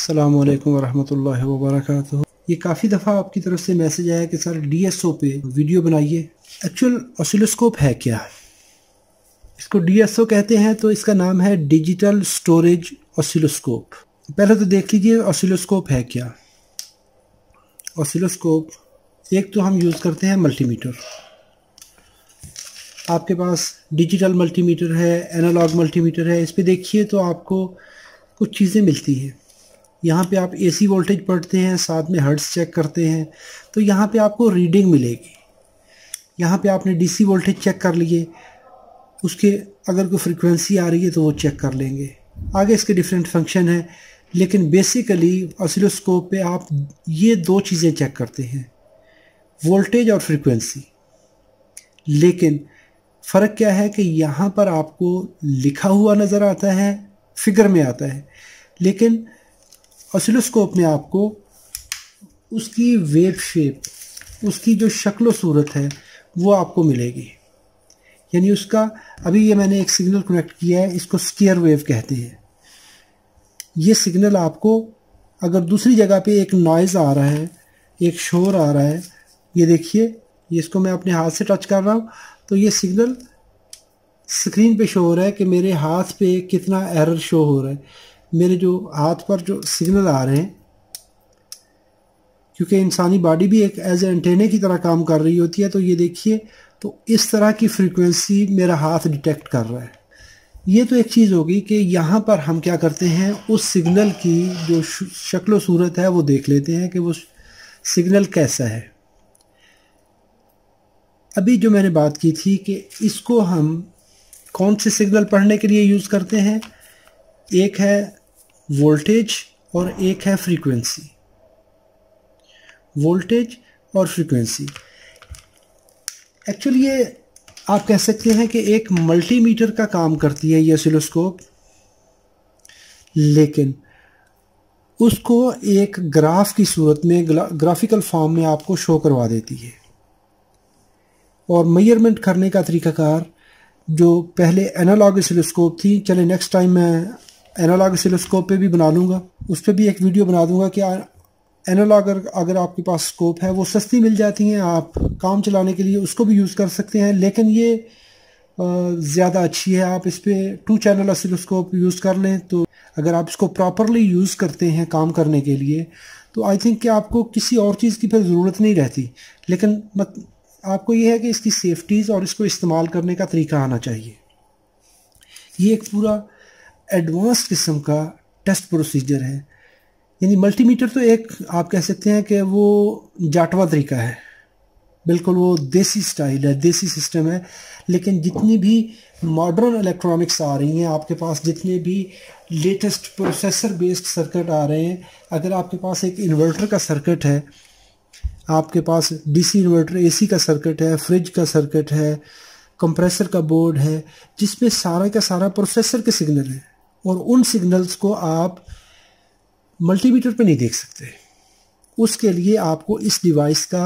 अल्लाम वरहमल वर्क ये काफ़ी दफ़ा आपकी तरफ से मैसेज आया कि सर डी एस ओ पे वीडियो बनाइए एक्चुअल ऑसिलोस्कोप है क्या इसको डी एस ओ कहते हैं तो इसका नाम है डिजिटल स्टोरेज ऑसिलोस्कोप पहले तो देख लीजिए ऑसिलोस्कोप है क्या ऑसिलोस्कोप एक तो हम यूज़ करते हैं मल्टीमीटर आपके पास डिजिटल मल्टीमीटर है एनालॉग मल्टीमीटर है इस पर देखिए तो आपको कुछ चीज़ें मिलती हैं यहाँ पे आप एसी वोल्टेज पढ़ते हैं साथ में हर्ट्स चेक करते हैं तो यहाँ पे आपको रीडिंग मिलेगी यहाँ पे आपने डीसी वोल्टेज चेक कर लिए उसके अगर कोई फ्रिक्वेंसी आ रही है तो वो चेक कर लेंगे आगे इसके डिफरेंट फंक्शन हैं लेकिन बेसिकली ऑसिलोस्कोप पे आप ये दो चीज़ें चेक करते हैं वोल्टेज और फ्रिक्वेंसी लेकिन फ़र्क क्या है कि यहाँ पर आपको लिखा हुआ नज़र आता है फिगर में आता है लेकिन ऑसिलोस्कोप में आपको उसकी वेव शेप उसकी जो शक्ल सूरत है वो आपको मिलेगी यानी उसका अभी ये मैंने एक सिग्नल कनेक्ट किया है इसको स्केयर वेव कहते हैं ये सिग्नल आपको अगर दूसरी जगह पे एक नॉइज़ आ रहा है एक शोर आ रहा है ये देखिए ये इसको मैं अपने हाथ से टच कर रहा हूँ तो ये सिग्नल स्क्रीन पे शो हो रहा है कि मेरे हाथ पे कितना एरर शो हो रहा है मेरे जो हाथ पर जो सिग्नल आ रहे हैं क्योंकि इंसानी बॉडी भी एक एज एंटेने की तरह काम कर रही होती है तो ये देखिए तो इस तरह की फ्रीक्वेंसी मेरा हाथ डिटेक्ट कर रहा है ये तो एक चीज़ होगी कि यहाँ पर हम क्या करते हैं उस सिग्नल की जो शक्ल सूरत है वो देख लेते हैं कि वो सिग्नल कैसा है अभी जो मैंने बात की थी कि इसको हम कौन से सिग्नल पढ़ने के लिए यूज़ करते हैं एक है वोल्टेज और एक है फ्रीक्वेंसी वोल्टेज और फ्रीक्वेंसी एक्चुअली ये आप कह सकते हैं कि एक मल्टीमीटर का काम करती है ये सिलोस्कोप लेकिन उसको एक ग्राफ की सूरत में ग्राफिकल फॉर्म में आपको शो करवा देती है और मेजरमेंट करने का तरीकाकार जो पहले एनालॉग सिलोस्कोप थी चले नेक्स्ट टाइम मैं एनालॉग सिलोस्कोप पे भी बना लूँगा उस पर भी एक वीडियो बना दूँगा कि एनालॉग अगर, अगर आपके पास स्कोप है वो सस्ती मिल जाती हैं आप काम चलाने के लिए उसको भी यूज़ कर सकते हैं लेकिन ये ज़्यादा अच्छी है आप इस पर टू चैनल सेलोस्कोप यूज़ कर लें तो अगर आप इसको प्रॉपरली यूज़ करते हैं काम करने के लिए तो आई थिंक कि आपको किसी और चीज़ की फिर ज़रूरत नहीं रहती लेकिन मत आपको यह है कि इसकी सेफ्टीज़ और इसको इस्तेमाल करने का तरीका आना चाहिए ये एक पूरा एडवांस किस्म का टेस्ट प्रोसीजर है यानी मल्टीमीटर तो एक आप कह सकते हैं कि वो जाटवा तरीका है बिल्कुल वो देसी स्टाइल है देसी सिस्टम है लेकिन जितनी भी मॉडर्न इलेक्ट्रॉनिक्स आ रही हैं आपके पास जितने भी लेटेस्ट प्रोसेसर बेस्ड सर्किट आ रहे हैं अगर आपके पास एक इन्वर्टर का सर्किट है आपके पास डीसी इन्वर्टर एसी का सर्किट है फ्रिज का सर्किट है कंप्रेसर का बोर्ड है जिसमें सारा का सारा प्रोसेसर के सिग्नल है और उन सिग्नल्स को आप मल्टीमीटर पे नहीं देख सकते उसके लिए आपको इस डिवाइस का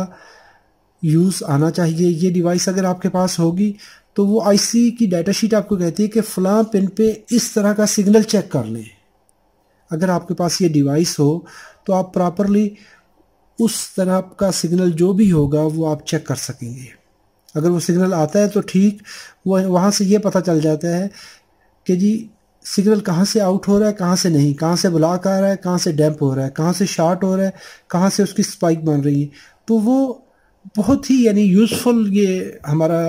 यूज़ आना चाहिए ये डिवाइस अगर आपके पास होगी तो वो आईसी की डाटा शीट आपको कहती है कि फ़लाँ पिन पे इस तरह का सिग्नल चेक कर लें अगर आपके पास ये डिवाइस हो तो आप प्रॉपरली उस तरह का सिग्नल जो भी होगा वो आप चेक कर सकेंगे अगर वो सिग्नल आता है तो ठीक वो वहाँ से ये पता चल जाता है कि जी सिग्नल कहाँ से आउट हो रहा है कहाँ से नहीं कहाँ से ब्लॉक आ रहा है कहाँ से डैम्प हो रहा है कहाँ से शार्ट हो रहा है कहाँ से उसकी स्पाइक बन रही है तो वो बहुत ही यानी यूज़फुल ये हमारा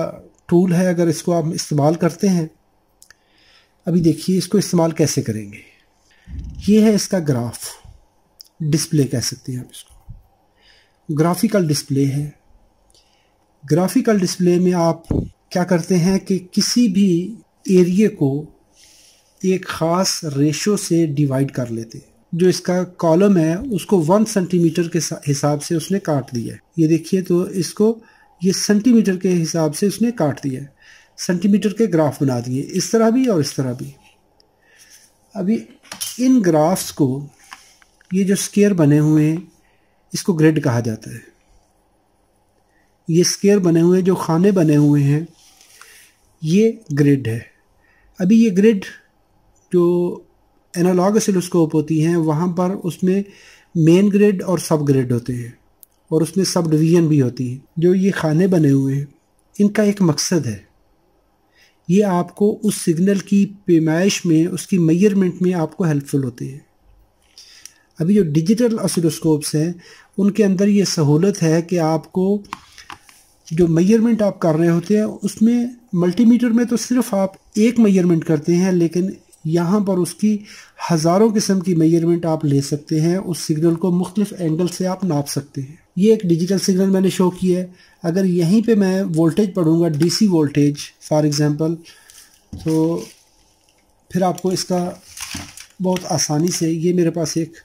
टूल है अगर इसको आप इस्तेमाल करते हैं अभी देखिए इसको इस्तेमाल कैसे करेंगे ये है इसका ग्राफ डिस्प्ले कह सकते हैं आप इसको ग्राफिकल डिस्प्ले है ग्राफिकल डिस्प्ले में आप क्या करते हैं कि किसी भी एरिए को एक ख़ास रेशो से डिवाइड कर लेते जो इसका कॉलम है उसको वन सेंटीमीटर के हिसाब से उसने काट दिया है ये देखिए तो इसको ये सेंटीमीटर के हिसाब से उसने काट दिया है सेंटीमीटर के ग्राफ बना दिए इस तरह भी और इस तरह भी अभी इन ग्राफ्स को ये जो स्केयर बने हुए हैं इसको ग्रिड कहा जाता है ये स्केयर बने हुए हैं जो खाने बने हुए हैं ये ग्रिड है अभी ये ग्रिड जो एनालॉग सिलोस्कोप होती हैं वहाँ पर उसमें मेन ग्रेड और सब ग्रेड होते हैं और उसमें सब डिवीज़न भी होती है जो ये खाने बने हुए हैं इनका एक मकसद है ये आपको उस सिग्नल की पेमाइश में उसकी मैयरमेंट में आपको हेल्पफुल होते हैं अभी जो डिजिटल ऑसिलोस्कोप्स हैं उनके अंदर ये सहूलत है कि आपको जो मेयरमेंट आप कर रहे होते हैं उसमें मल्टीमीटर में तो सिर्फ आप एक मैयरमेंट करते हैं लेकिन यहाँ पर उसकी हज़ारों किस्म की मेजरमेंट आप ले सकते हैं उस सिग्नल को मुख्तफ एंगल से आप नाप सकते हैं ये एक डिजिटल सिग्नल मैंने शो किया है अगर यहीं पे मैं वोल्टेज पढ़ूंगा डीसी वोल्टेज फॉर एग्जांपल तो फिर आपको इसका बहुत आसानी से ये मेरे पास एक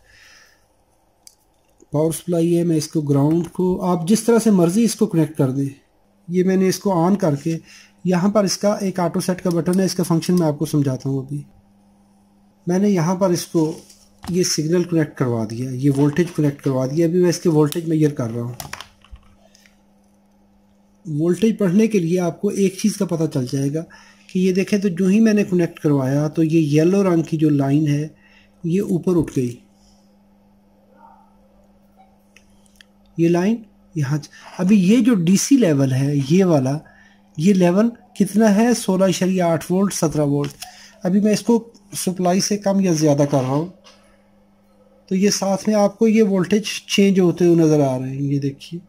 पावर सप्लाई है मैं इसको ग्राउंड को आप जिस तरह से मर्ज़ी इसको कनेक्ट कर दें ये मैंने इसको ऑन करके यहाँ पर इसका एक ऑटो सेट का बटन है इसका फंक्शन मैं आपको समझाता हूँ अभी मैंने यहाँ पर इसको ये सिग्नल कनेक्ट करवा दिया ये वोल्टेज कनेक्ट करवा दिया अभी मैं इसके वोल्टेज मैयर कर रहा हूँ वोल्टेज पढ़ने के लिए आपको एक चीज़ का पता चल जाएगा कि ये देखें तो जो ही मैंने कनेक्ट करवाया तो ये येलो रंग की जो लाइन है ये ऊपर उठ गई ये लाइन यहाँ अभी ये जो डीसी लेवल है ये वाला ये लेवल कितना है सोलह शरिया आठ वोल्ट सत्रह वोल्ट अभी मैं इसको सप्लाई से कम या ज़्यादा कर रहा हूँ तो ये साथ में आपको ये वोल्टेज चेंज होते हुए नज़र आ रहे हैं ये देखिए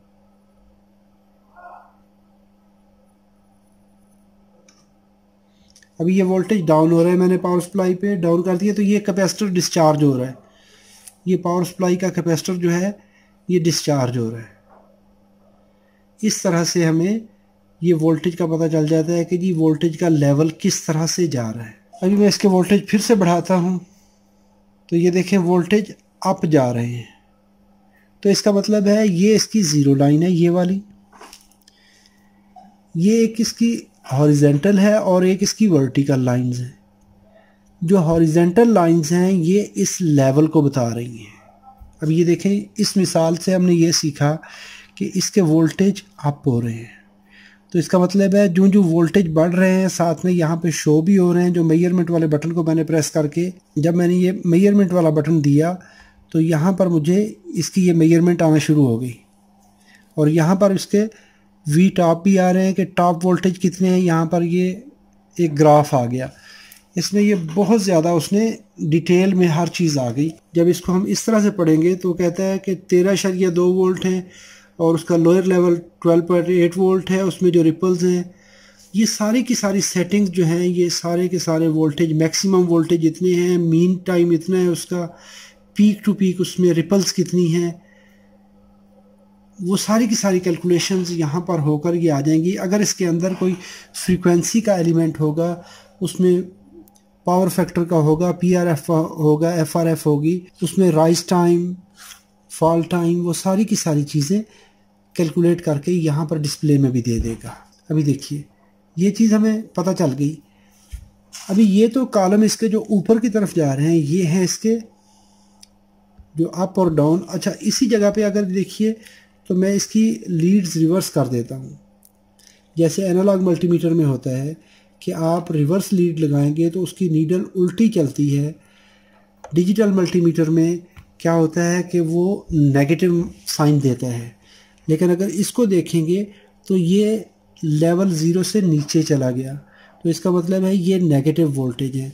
अभी ये वोल्टेज डाउन हो रहा है मैंने पावर सप्लाई पे डाउन कर दिया तो ये कैपेसिटर डिस्चार्ज हो रहा है ये पावर सप्लाई का कैपेसिटर जो है ये डिस्चार्ज हो रहा है इस तरह से हमें ये वोल्टेज का पता चल जाता है कि जी वोल्टेज का लेवल किस तरह से जा रहा है अभी मैं इसके वोल्टेज फिर से बढ़ाता हूँ तो ये देखें वोल्टेज अप जा रहे हैं तो इसका मतलब है ये इसकी ज़ीरो लाइन है ये वाली ये एक इसकी हॉरिजेंटल है और एक इसकी वर्टिकल लाइंस है जो हॉरिजेंटल लाइंस हैं ये इस लेवल को बता रही हैं अब ये देखें इस मिसाल से हमने ये सीखा कि इसके वोल्टेज अप हो रहे हैं तो इसका मतलब है जो जो वोल्टेज बढ़ रहे हैं साथ में यहाँ पे शो भी हो रहे हैं जो मेयरमेंट वाले बटन को मैंने प्रेस करके जब मैंने ये मेयरमेंट वाला बटन दिया तो यहाँ पर मुझे इसकी ये मेयरमेंट आना शुरू हो गई और यहाँ पर इसके वी टॉप भी आ रहे हैं कि टॉप वोल्टेज कितने हैं यहाँ पर ये एक ग्राफ आ गया इसमें ये बहुत ज़्यादा उसने डिटेल में हर चीज़ आ गई जब इसको हम इस तरह से पढ़ेंगे तो कहता है कि तेरह शरिया दो वोल्ट हैं और उसका लोअर लेवल 12.8 वोल्ट है उसमें जो रिपल्स हैं ये सारी की सारी सेटिंग्स जो हैं ये सारे के सारे वोल्टेज मैक्सिमम वोल्टेज इतने हैं मीन टाइम इतना है उसका पीक टू पीक उसमें रिपल्स कितनी हैं वो सारी की सारी कैलकुलेशंस यहाँ पर होकर ये आ जाएंगी अगर इसके अंदर कोई फ्रीक्वेंसी का एलिमेंट होगा उसमें पावर फैक्टर का होगा पीआरएफ होगा एफआरएफ होगी उसमें राइस टाइम फॉल टाइम वो सारी की सारी चीज़ें कैलकुलेट करके यहाँ पर डिस्प्ले में भी दे देगा अभी देखिए ये चीज़ हमें पता चल गई अभी ये तो कॉलम इसके जो ऊपर की तरफ जा रहे हैं ये हैं इसके जो अप और डाउन अच्छा इसी जगह पे अगर देखिए तो मैं इसकी लीड्स रिवर्स कर देता हूँ जैसे एनालॉग मल्टीमीटर में होता है कि आप रिवर्स लीड लगाएंगे तो उसकी नीडल उल्टी चलती है डिजिटल मल्टीमीटर में क्या होता है कि वो नेगेटिव साइन देता है लेकिन अगर इसको देखेंगे तो ये लेवल ज़ीरो से नीचे चला गया तो इसका मतलब है ये नेगेटिव वोल्टेज है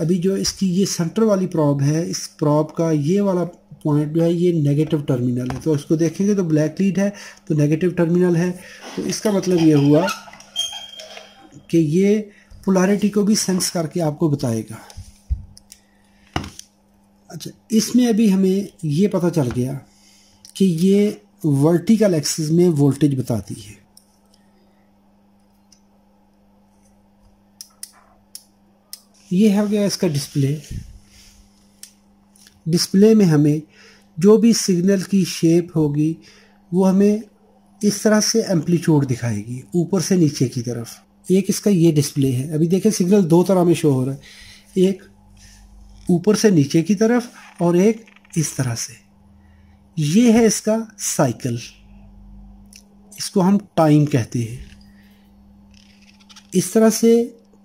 अभी जो इसकी ये सेंटर वाली प्रॉब है इस प्रॉब का ये वाला पॉइंट जो है ये नेगेटिव टर्मिनल है तो इसको देखेंगे तो ब्लैक लीड है तो नेगेटिव टर्मिनल है तो इसका मतलब ये हुआ कि ये पोलारिटी को भी सेंस करके आपको बताएगा अच्छा इसमें अभी हमें ये पता चल गया कि ये वर्टिकल एक्सिस में वोल्टेज बताती है ये हो गया इसका डिस्प्ले डिस्प्ले में हमें जो भी सिग्नल की शेप होगी वो हमें इस तरह से एम्पलीट्यूड दिखाएगी ऊपर से नीचे की तरफ एक इसका ये डिस्प्ले है अभी देखें सिग्नल दो तरह में शो हो रहा है एक ऊपर से नीचे की तरफ और एक इस तरह से ये है इसका साइकिल इसको हम टाइम कहते हैं इस तरह से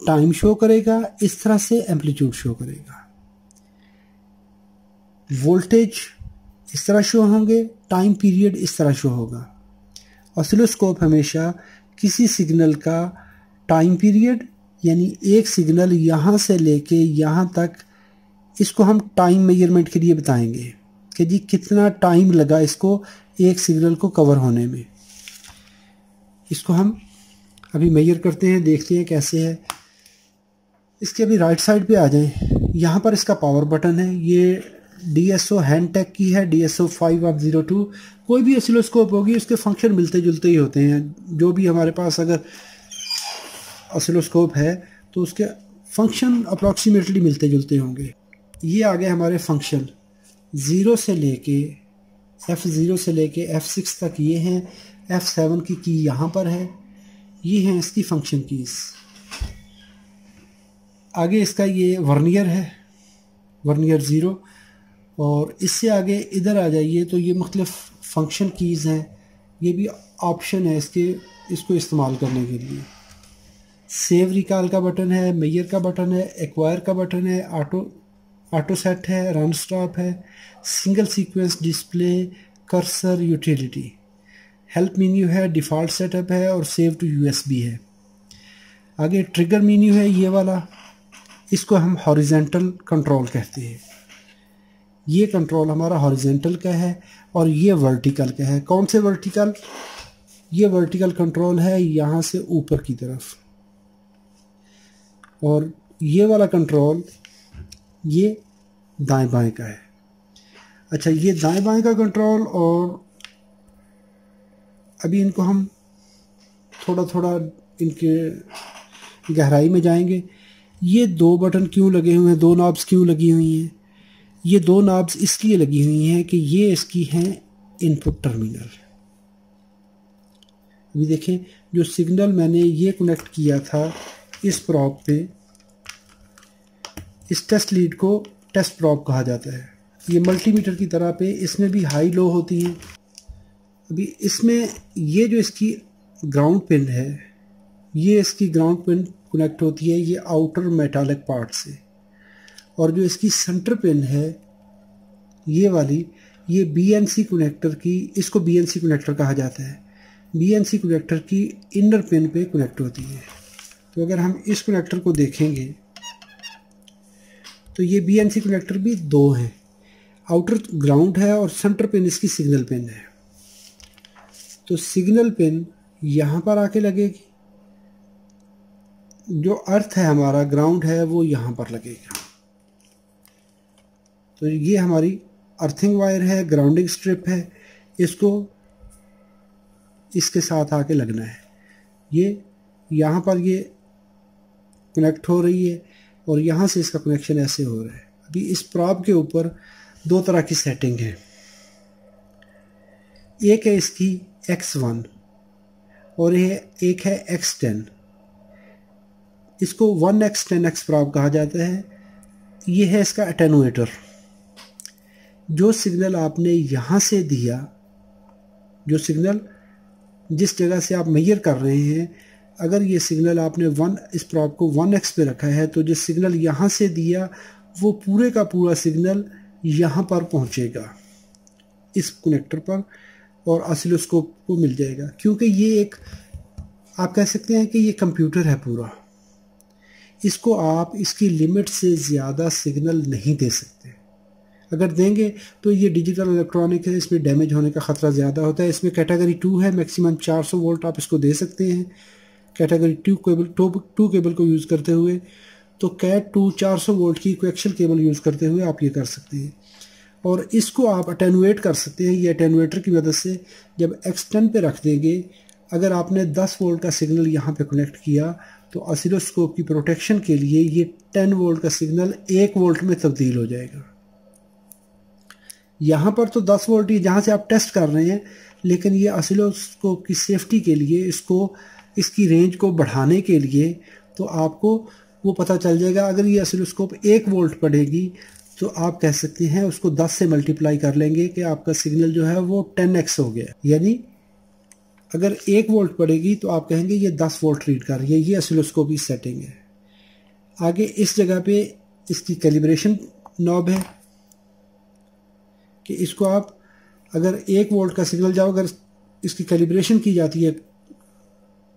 टाइम शो करेगा इस तरह से एम्पलीट्यूड शो करेगा वोल्टेज इस तरह शो होंगे टाइम पीरियड इस तरह शो होगा ऑसिलोस्कोप हमेशा किसी सिग्नल का टाइम पीरियड यानी एक सिग्नल यहाँ से लेके यहाँ तक इसको हम टाइम मेजरमेंट के लिए बताएंगे कि जी कितना टाइम लगा इसको एक सिग्नल को कवर होने में इसको हम अभी मेजर करते हैं देखते हैं कैसे है इसके अभी राइट साइड पे आ जाएं यहाँ पर इसका पावर बटन है ये डी एस ओ हैंडटेक की है D S O five of zero two कोई भी ऑसिलोस्कोप होगी उसके फंक्शन मिलते जुलते ही होते हैं जो भी हमारे पास अगर ऑसिलोस्कोप है तो उसके फंक्शन अप्रॉक्सीमेटली मिलते जुलते होंगे ये आ गए हमारे फंक्शन ज़ीरो से लेके एफ़ ज़ीरो से लेके एफ़ सिक्स तक ये हैं एफ़ सेवन की की यहाँ पर है ये हैं इसकी फंक्शन कीज़ आगे इसका ये वर्नियर है वर्नियर ज़ीरो और इससे आगे इधर आ जाइए तो ये मुख्तफ फंक्शन कीज़ हैं ये भी ऑप्शन है इसके इसको इस्तेमाल करने के लिए सेव रिकॉल का बटन है मेयर का बटन है एक्वायर का बटन है ऑटो ऑटो सेट है रन स्टॉप है single sequence display cursor utility help menu है डिफ़ॉल्ट सेटअप है और सेव टू यूएसबी है आगे ट्रिगर मीन्यू है ये वाला इसको हम हॉरिजेंटल कंट्रोल कहते हैं ये कंट्रोल हमारा हॉरिजेंटल का है और ये वर्टिकल का है कौन से वर्टिकल ये वर्टिकल कंट्रोल है यहाँ से ऊपर की तरफ और ये वाला कंट्रोल ये दाएं बाएं का है अच्छा ये दाएं बाएं का कंट्रोल और अभी इनको हम थोड़ा थोड़ा इनके गहराई में जाएंगे ये दो बटन क्यों लगे हुए हैं दो नॉब्स क्यों लगी हुई हैं ये दो नॉब्स इसलिए लगी हुई हैं कि ये इसकी हैं इनपुट टर्मिनल अभी देखें जो सिग्नल मैंने ये कनेक्ट किया था इस प्रॉप पे इस टेस्ट लीड को टेस्ट प्रॉप कहा जाता है ये मल्टीमीटर की तरह पे इसमें भी हाई लो होती है अभी इसमें ये जो इसकी ग्राउंड पिन है ये इसकी ग्राउंड पिन कनेक्ट होती है ये आउटर मेटालिक पार्ट से और जो इसकी सेंटर पिन है ये वाली ये बी एन सी कनेक्टर की इसको बी एन सी कनेक्टर कहा जाता है बी एन सी कनेक्टर की इनर पिन पे कनेक्ट होती है तो अगर हम इस कनेक्टर को देखेंगे तो ये बी एन सी कनेक्टर भी दो हैं आउटर ग्राउंड है और सेंटर पिन इसकी सिग्नल पिन है तो सिग्नल पिन यहाँ पर आके लगेगी जो अर्थ है हमारा ग्राउंड है वो यहाँ पर लगेगा तो ये हमारी अर्थिंग वायर है ग्राउंडिंग स्ट्रिप है इसको इसके साथ आके लगना है ये यहाँ पर ये कनेक्ट हो रही है और यहाँ से इसका कनेक्शन ऐसे हो रहा है अभी इस प्रॉप के ऊपर दो तरह की सेटिंग है एक है इसकी एक्स वन और यह एक है एक्स टेन इसको one X ten X probe कहा जाता है ये है इसका अटेनुएटर जो सिग्नल आपने यहाँ से दिया जो सिग्नल जिस जगह से आप मैयर कर रहे हैं अगर ये सिग्नल आपने वन इस प्रॉप को वन एक्स पे रखा है तो जो सिग्नल यहाँ से दिया वो पूरे का पूरा सिग्नल यहाँ पर पहुँचेगा इस कनेक्टर पर और असिलोस्कोप को मिल जाएगा क्योंकि ये एक आप कह सकते हैं कि ये कंप्यूटर है पूरा इसको आप इसकी लिमिट से ज़्यादा सिग्नल नहीं दे सकते अगर देंगे तो ये डिजिटल इलेक्ट्रॉनिक है इसमें डैमेज होने का ख़तरा ज़्यादा होता है इसमें कैटेगरी टू है मैक्सिमम 400 वोल्ट आप इसको दे सकते हैं category two cable two two cable को यूज़ करते हुए तो कैट टू चार सौ वोल्ट की कोएक्शल केबल यूज़ करते हुए आप ये कर सकते हैं और इसको आप अटेनुएट कर सकते हैं ये अटेनुएटर की मदद से जब एक्स टेन पर रख देंगे अगर आपने 10 वोल्ट का सिग्नल यहाँ पे कनेक्ट किया तो असिलोस्कोप की प्रोटेक्शन के लिए ये 10 वोल्ट का सिग्नल एक वोल्ट में तब्दील हो जाएगा यहाँ पर तो 10 वोल्ट ही जहाँ से आप टेस्ट कर रहे हैं लेकिन ये असिलोस्कोप की सेफ्टी के लिए इसको इसकी रेंज को बढ़ाने के लिए तो आपको वो पता चल जाएगा अगर ये असिलोस्कोप एक वोल्ट पड़ेगी तो आप कह सकते हैं उसको 10 से मल्टीप्लाई कर लेंगे कि आपका सिग्नल जो है वो 10x हो गया यानी अगर एक वोल्ट पड़ेगी तो आप कहेंगे ये 10 वोल्ट रीड कर रही है ये असिलोस्कोप की सेटिंग है आगे इस जगह पे इसकी कैलिब्रेशन नॉब है कि इसको आप अगर एक वोल्ट का सिग्नल जाओ अगर इसकी कैलिब्रेशन की जाती है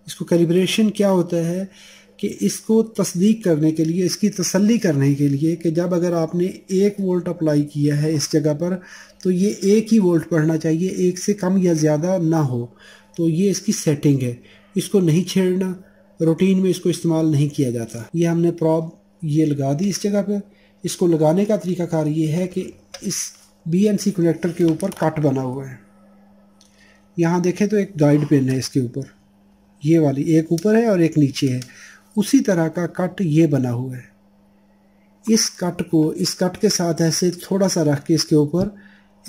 इसको कैलिब्रेशन क्या होता है कि इसको तस्दीक करने के लिए इसकी तसल्ली करने के लिए कि जब अगर आपने एक वोल्ट अप्लाई किया है इस जगह पर तो ये एक ही वोल्ट पढ़ना चाहिए एक से कम या ज़्यादा ना हो तो ये इसकी सेटिंग है इसको नहीं छेड़ना रूटीन में इसको इस्तेमाल नहीं किया जाता ये हमने प्रॉब ये लगा दी इस जगह पर इसको लगाने का तरीकाकार ये है कि इस बी एन सी कनेक्टर के ऊपर कट बना हुआ है यहाँ देखें तो एक गाइड पेन है इसके ऊपर ये वाली एक ऊपर है और एक नीचे है उसी तरह का कट ये बना हुआ है इस कट को इस कट के साथ ऐसे थोड़ा सा रख के इसके ऊपर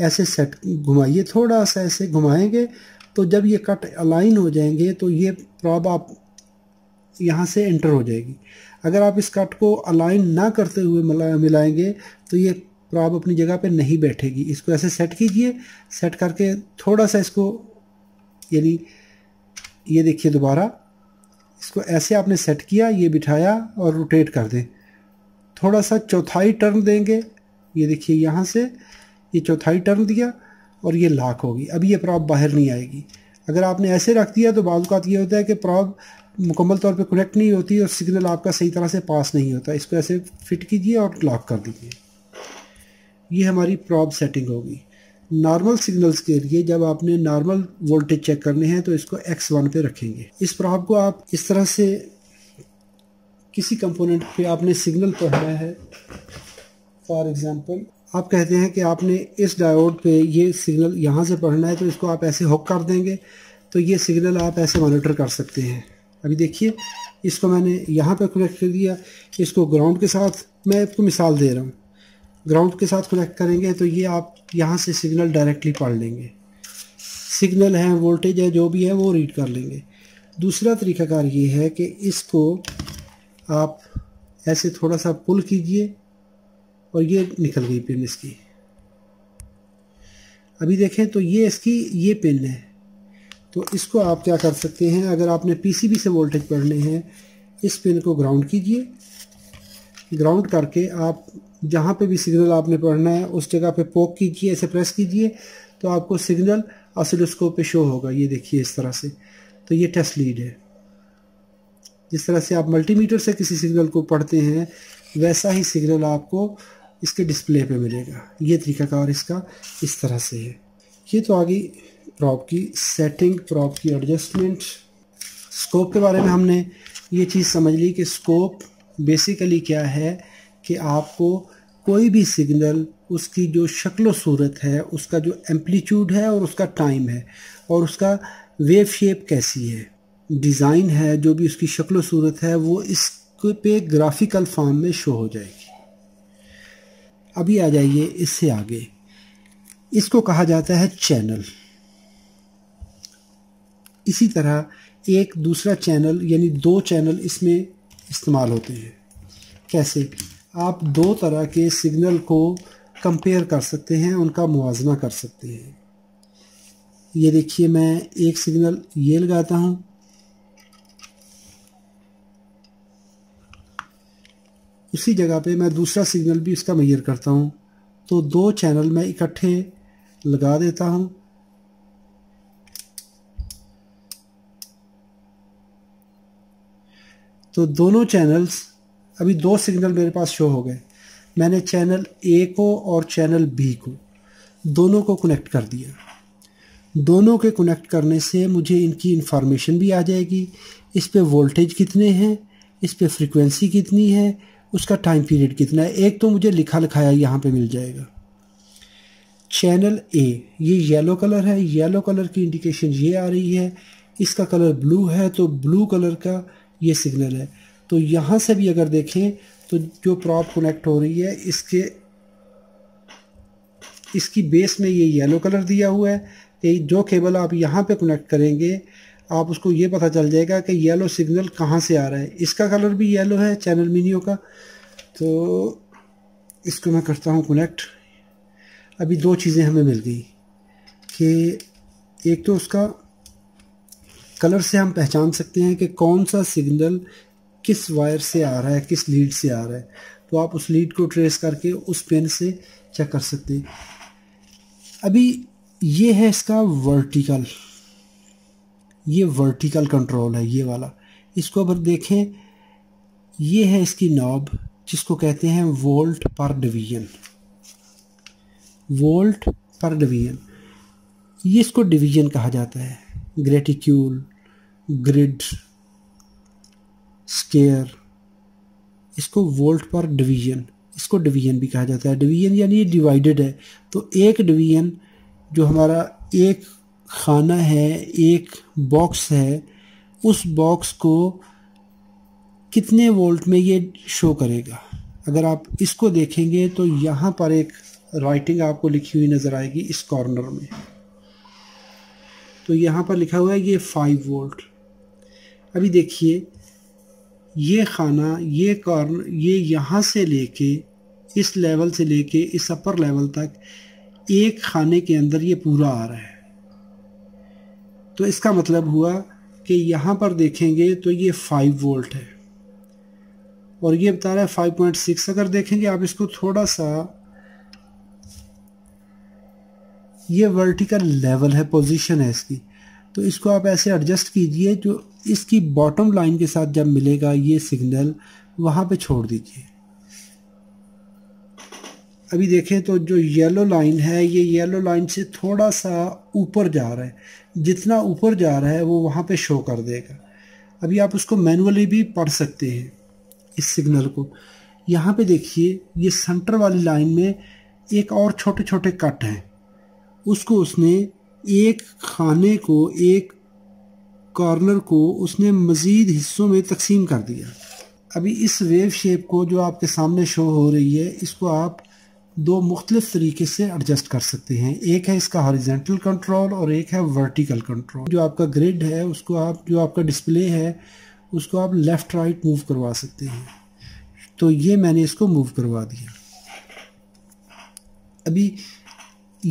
ऐसे सेट घुमाइए थोड़ा सा ऐसे घुमाएंगे तो जब ये कट अलाइन हो जाएंगे तो ये प्रॉब आप यहाँ से एंटर हो जाएगी अगर आप इस कट को अलाइन ना करते हुए मिलाएंगे तो ये प्रॉब अपनी जगह पे नहीं बैठेगी इसको ऐसे सेट कीजिए सेट करके थोड़ा सा इसको यानी ये देखिए दोबारा इसको ऐसे आपने सेट किया ये बिठाया और रोटेट कर दें थोड़ा सा चौथाई टर्न देंगे ये देखिए यहाँ से ये चौथाई टर्न दिया और ये लाख होगी अब ये प्रॉप बाहर नहीं आएगी अगर आपने ऐसे रख दिया तो बाज़ात ये होता है कि प्रॉब मुकम्मल तौर पे कनेक्ट नहीं होती और सिग्नल आपका सही तरह से पास नहीं होता इसको ऐसे फिट कीजिए और लॉक कर दीजिए ये हमारी प्रॉब सेटिंग होगी नॉर्मल सिग्नल्स के लिए जब आपने नॉर्मल वोल्टेज चेक करने हैं तो इसको एक्स वन पे रखेंगे इस प्रॉब को आप इस तरह से किसी कंपोनेंट पे आपने सिग्नल पढ़ना है फॉर एग्जांपल आप कहते हैं कि आपने इस डायोड पे ये सिग्नल यहाँ से पढ़ना है तो इसको आप ऐसे हुक कर देंगे तो ये सिग्नल आप ऐसे मॉनिटर कर सकते हैं अभी देखिए इसको मैंने यहाँ पर कनेक्ट कर दिया इसको ग्राउंड के साथ मैं आपको मिसाल दे रहा हूँ ग्राउंड के साथ कनेक्ट करेंगे तो ये आप यहाँ से सिग्नल डायरेक्टली पढ़ लेंगे सिग्नल है वोल्टेज है जो भी है वो रीड कर लेंगे दूसरा तरीकाकार ये है कि इसको आप ऐसे थोड़ा सा पुल कीजिए और ये निकल गई पिन इसकी अभी देखें तो ये इसकी ये पिन है तो इसको आप क्या कर सकते हैं अगर आपने पीसीबी से वोल्टेज पढ़ने हैं इस पिन को ग्राउंड कीजिए ग्राउंड करके आप जहाँ पे भी सिग्नल आपने पढ़ना है उस जगह पे पोक कीजिए ऐसे प्रेस कीजिए तो आपको सिग्नल असिलोस्कोप पे शो होगा ये देखिए इस तरह से तो ये टेस्ट लीड है जिस तरह से आप मल्टीमीटर से किसी सिग्नल को पढ़ते हैं वैसा ही सिग्नल आपको इसके डिस्प्ले पे मिलेगा ये तरीकाकार इसका इस तरह से है ये तो आ गई प्रॉप की सेटिंग प्रॉप की एडजस्टमेंट स्कोप के बारे में हमने ये चीज़ समझ ली कि स्कोप बेसिकली क्या है कि आपको कोई भी सिग्नल उसकी जो शक्ल सूरत है उसका जो एम्पलीट्यूड है और उसका टाइम है और उसका वेव शेप कैसी है डिज़ाइन है जो भी उसकी शक्ल सूरत है वो इस पे ग्राफिकल फॉर्म में शो हो जाएगी अभी आ जाइए इससे आगे इसको कहा जाता है चैनल इसी तरह एक दूसरा चैनल यानी दो चैनल इसमें इस्तेमाल होते हैं कैसे आप दो तरह के सिग्नल को कंपेयर कर सकते हैं उनका मुवजना कर सकते हैं ये देखिए मैं एक सिग्नल ये लगाता हूँ उसी जगह पे मैं दूसरा सिग्नल भी इसका मैयर करता हूँ तो दो चैनल मैं इकट्ठे लगा देता हूँ तो दोनों चैनल्स अभी दो सिग्नल मेरे पास शो हो गए मैंने चैनल ए को और चैनल बी को दोनों को कनेक्ट कर दिया दोनों के कनेक्ट करने से मुझे इनकी इन्फॉर्मेशन भी आ जाएगी इस पर वोल्टेज कितने हैं इस पर फ्रिक्वेंसी कितनी है उसका टाइम पीरियड कितना है एक तो मुझे लिखा लिखाया यहाँ पे मिल जाएगा चैनल ए ये येलो कलर है येलो कलर की इंडिकेशन ये आ रही है इसका कलर ब्लू है तो ब्लू कलर का ये सिग्नल है तो यहाँ से भी अगर देखें तो जो प्रॉप कनेक्ट हो रही है इसके इसकी बेस में ये येलो कलर दिया हुआ है कि जो केबल आप यहाँ पे कनेक्ट करेंगे आप उसको ये पता चल जाएगा कि येलो सिग्नल कहाँ से आ रहा है इसका कलर भी येलो है चैनल मीनियो का तो इसको मैं करता हूँ कनेक्ट अभी दो चीज़ें हमें मिल गई कि एक तो उसका कलर से हम पहचान सकते हैं कि कौन सा सिग्नल किस वायर से आ रहा है किस लीड से आ रहा है तो आप उस लीड को ट्रेस करके उस पेन से चेक कर सकते अभी ये है इसका वर्टिकल ये वर्टिकल कंट्रोल है ये वाला इसको अगर देखें ये है इसकी नॉब जिसको कहते हैं वोल्ट पर डिवीजन वोल्ट पर डिवीजन ये इसको डिवीजन कहा जाता है ग्रेटिक्यूल ग्रिड स्केयर इसको वोल्ट पर डिवीजन इसको डिवीजन भी कहा जाता है डिवीजन यानी ये डिवाइडेड है तो एक डिवीजन जो हमारा एक खाना है एक बॉक्स है उस बॉक्स को कितने वोल्ट में ये शो करेगा अगर आप इसको देखेंगे तो यहाँ पर एक राइटिंग आपको लिखी हुई नज़र आएगी इस कॉर्नर में तो यहाँ पर लिखा हुआ है ये फाइव वोल्ट अभी देखिए ये खाना ये कॉर्नर ये यहाँ से लेके इस लेवल से लेके इस अपर लेवल तक एक खाने के अंदर ये पूरा आ रहा है तो इसका मतलब हुआ कि यहाँ पर देखेंगे तो ये फाइव वोल्ट है और ये बता रहा है फाइव पॉइंट सिक्स अगर देखेंगे आप इसको थोड़ा सा ये वर्टिकल लेवल है पोजीशन है इसकी तो इसको आप ऐसे एडजस्ट कीजिए जो इसकी बॉटम लाइन के साथ जब मिलेगा ये सिग्नल वहाँ पे छोड़ दीजिए अभी देखें तो जो येलो लाइन है ये येलो लाइन से थोड़ा सा ऊपर जा रहा है जितना ऊपर जा रहा है वो वहाँ पे शो कर देगा अभी आप उसको मैनुअली भी पढ़ सकते हैं इस सिग्नल को यहाँ पे देखिए ये सेंटर वाली लाइन में एक और छोटे छोटे कट हैं उसको उसने एक खाने को एक कॉर्नर को उसने मज़ीद हिस्सों में तकसीम कर दिया अभी इस वेव शेप को जो आपके सामने शो हो रही है इसको आप दो मुख्तलिफ तरीके से एडजस्ट कर सकते हैं एक है इसका हॉरिजेंटल कंट्रोल और एक है वर्टिकल कंट्रोल जो आपका ग्रिड है उसको आप जो आपका डिस्प्ले है उसको आप लेफ़्ट राइट मूव करवा सकते हैं तो ये मैंने इसको मूव करवा दिया अभी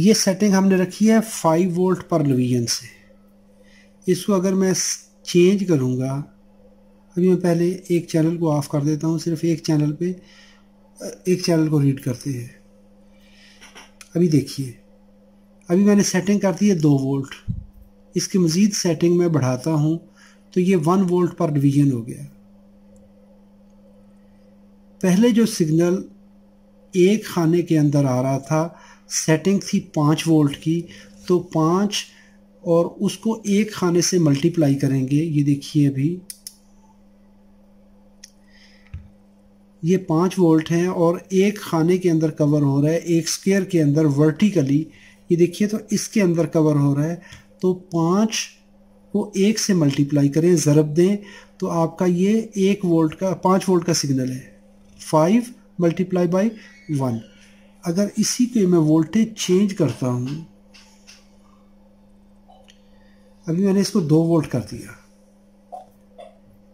ये सेटिंग हमने रखी है फाइव वोल्ट पर लवीजन से इसको अगर मैं चेंज करूँगा अभी मैं पहले एक चैनल को ऑफ़ कर देता हूँ सिर्फ एक चैनल पे एक चैनल को रीड करते हैं अभी देखिए अभी मैंने सेटिंग कर दी है दो वोल्ट इसकी मज़ीद सेटिंग मैं बढ़ाता हूँ तो ये वन वोल्ट पर डिवीजन हो गया पहले जो सिग्नल एक खाने के अंदर आ रहा था सेटिंग थी पाँच वोल्ट की तो पाँच और उसको एक खाने से मल्टीप्लाई करेंगे ये देखिए अभी ये पाँच वोल्ट हैं और एक खाने के अंदर कवर हो रहा है एक स्केयर के अंदर वर्टिकली ये देखिए तो इसके अंदर कवर हो रहा है तो पाँच को एक से मल्टीप्लाई करें ज़रब दें तो आपका ये एक वोल्ट का पाँच वोल्ट का सिग्नल है फाइव मल्टीप्लाई बाई वन अगर इसी के मैं वोल्टेज चेंज करता हूँ अभी मैंने इसको दो वोल्ट कर दिया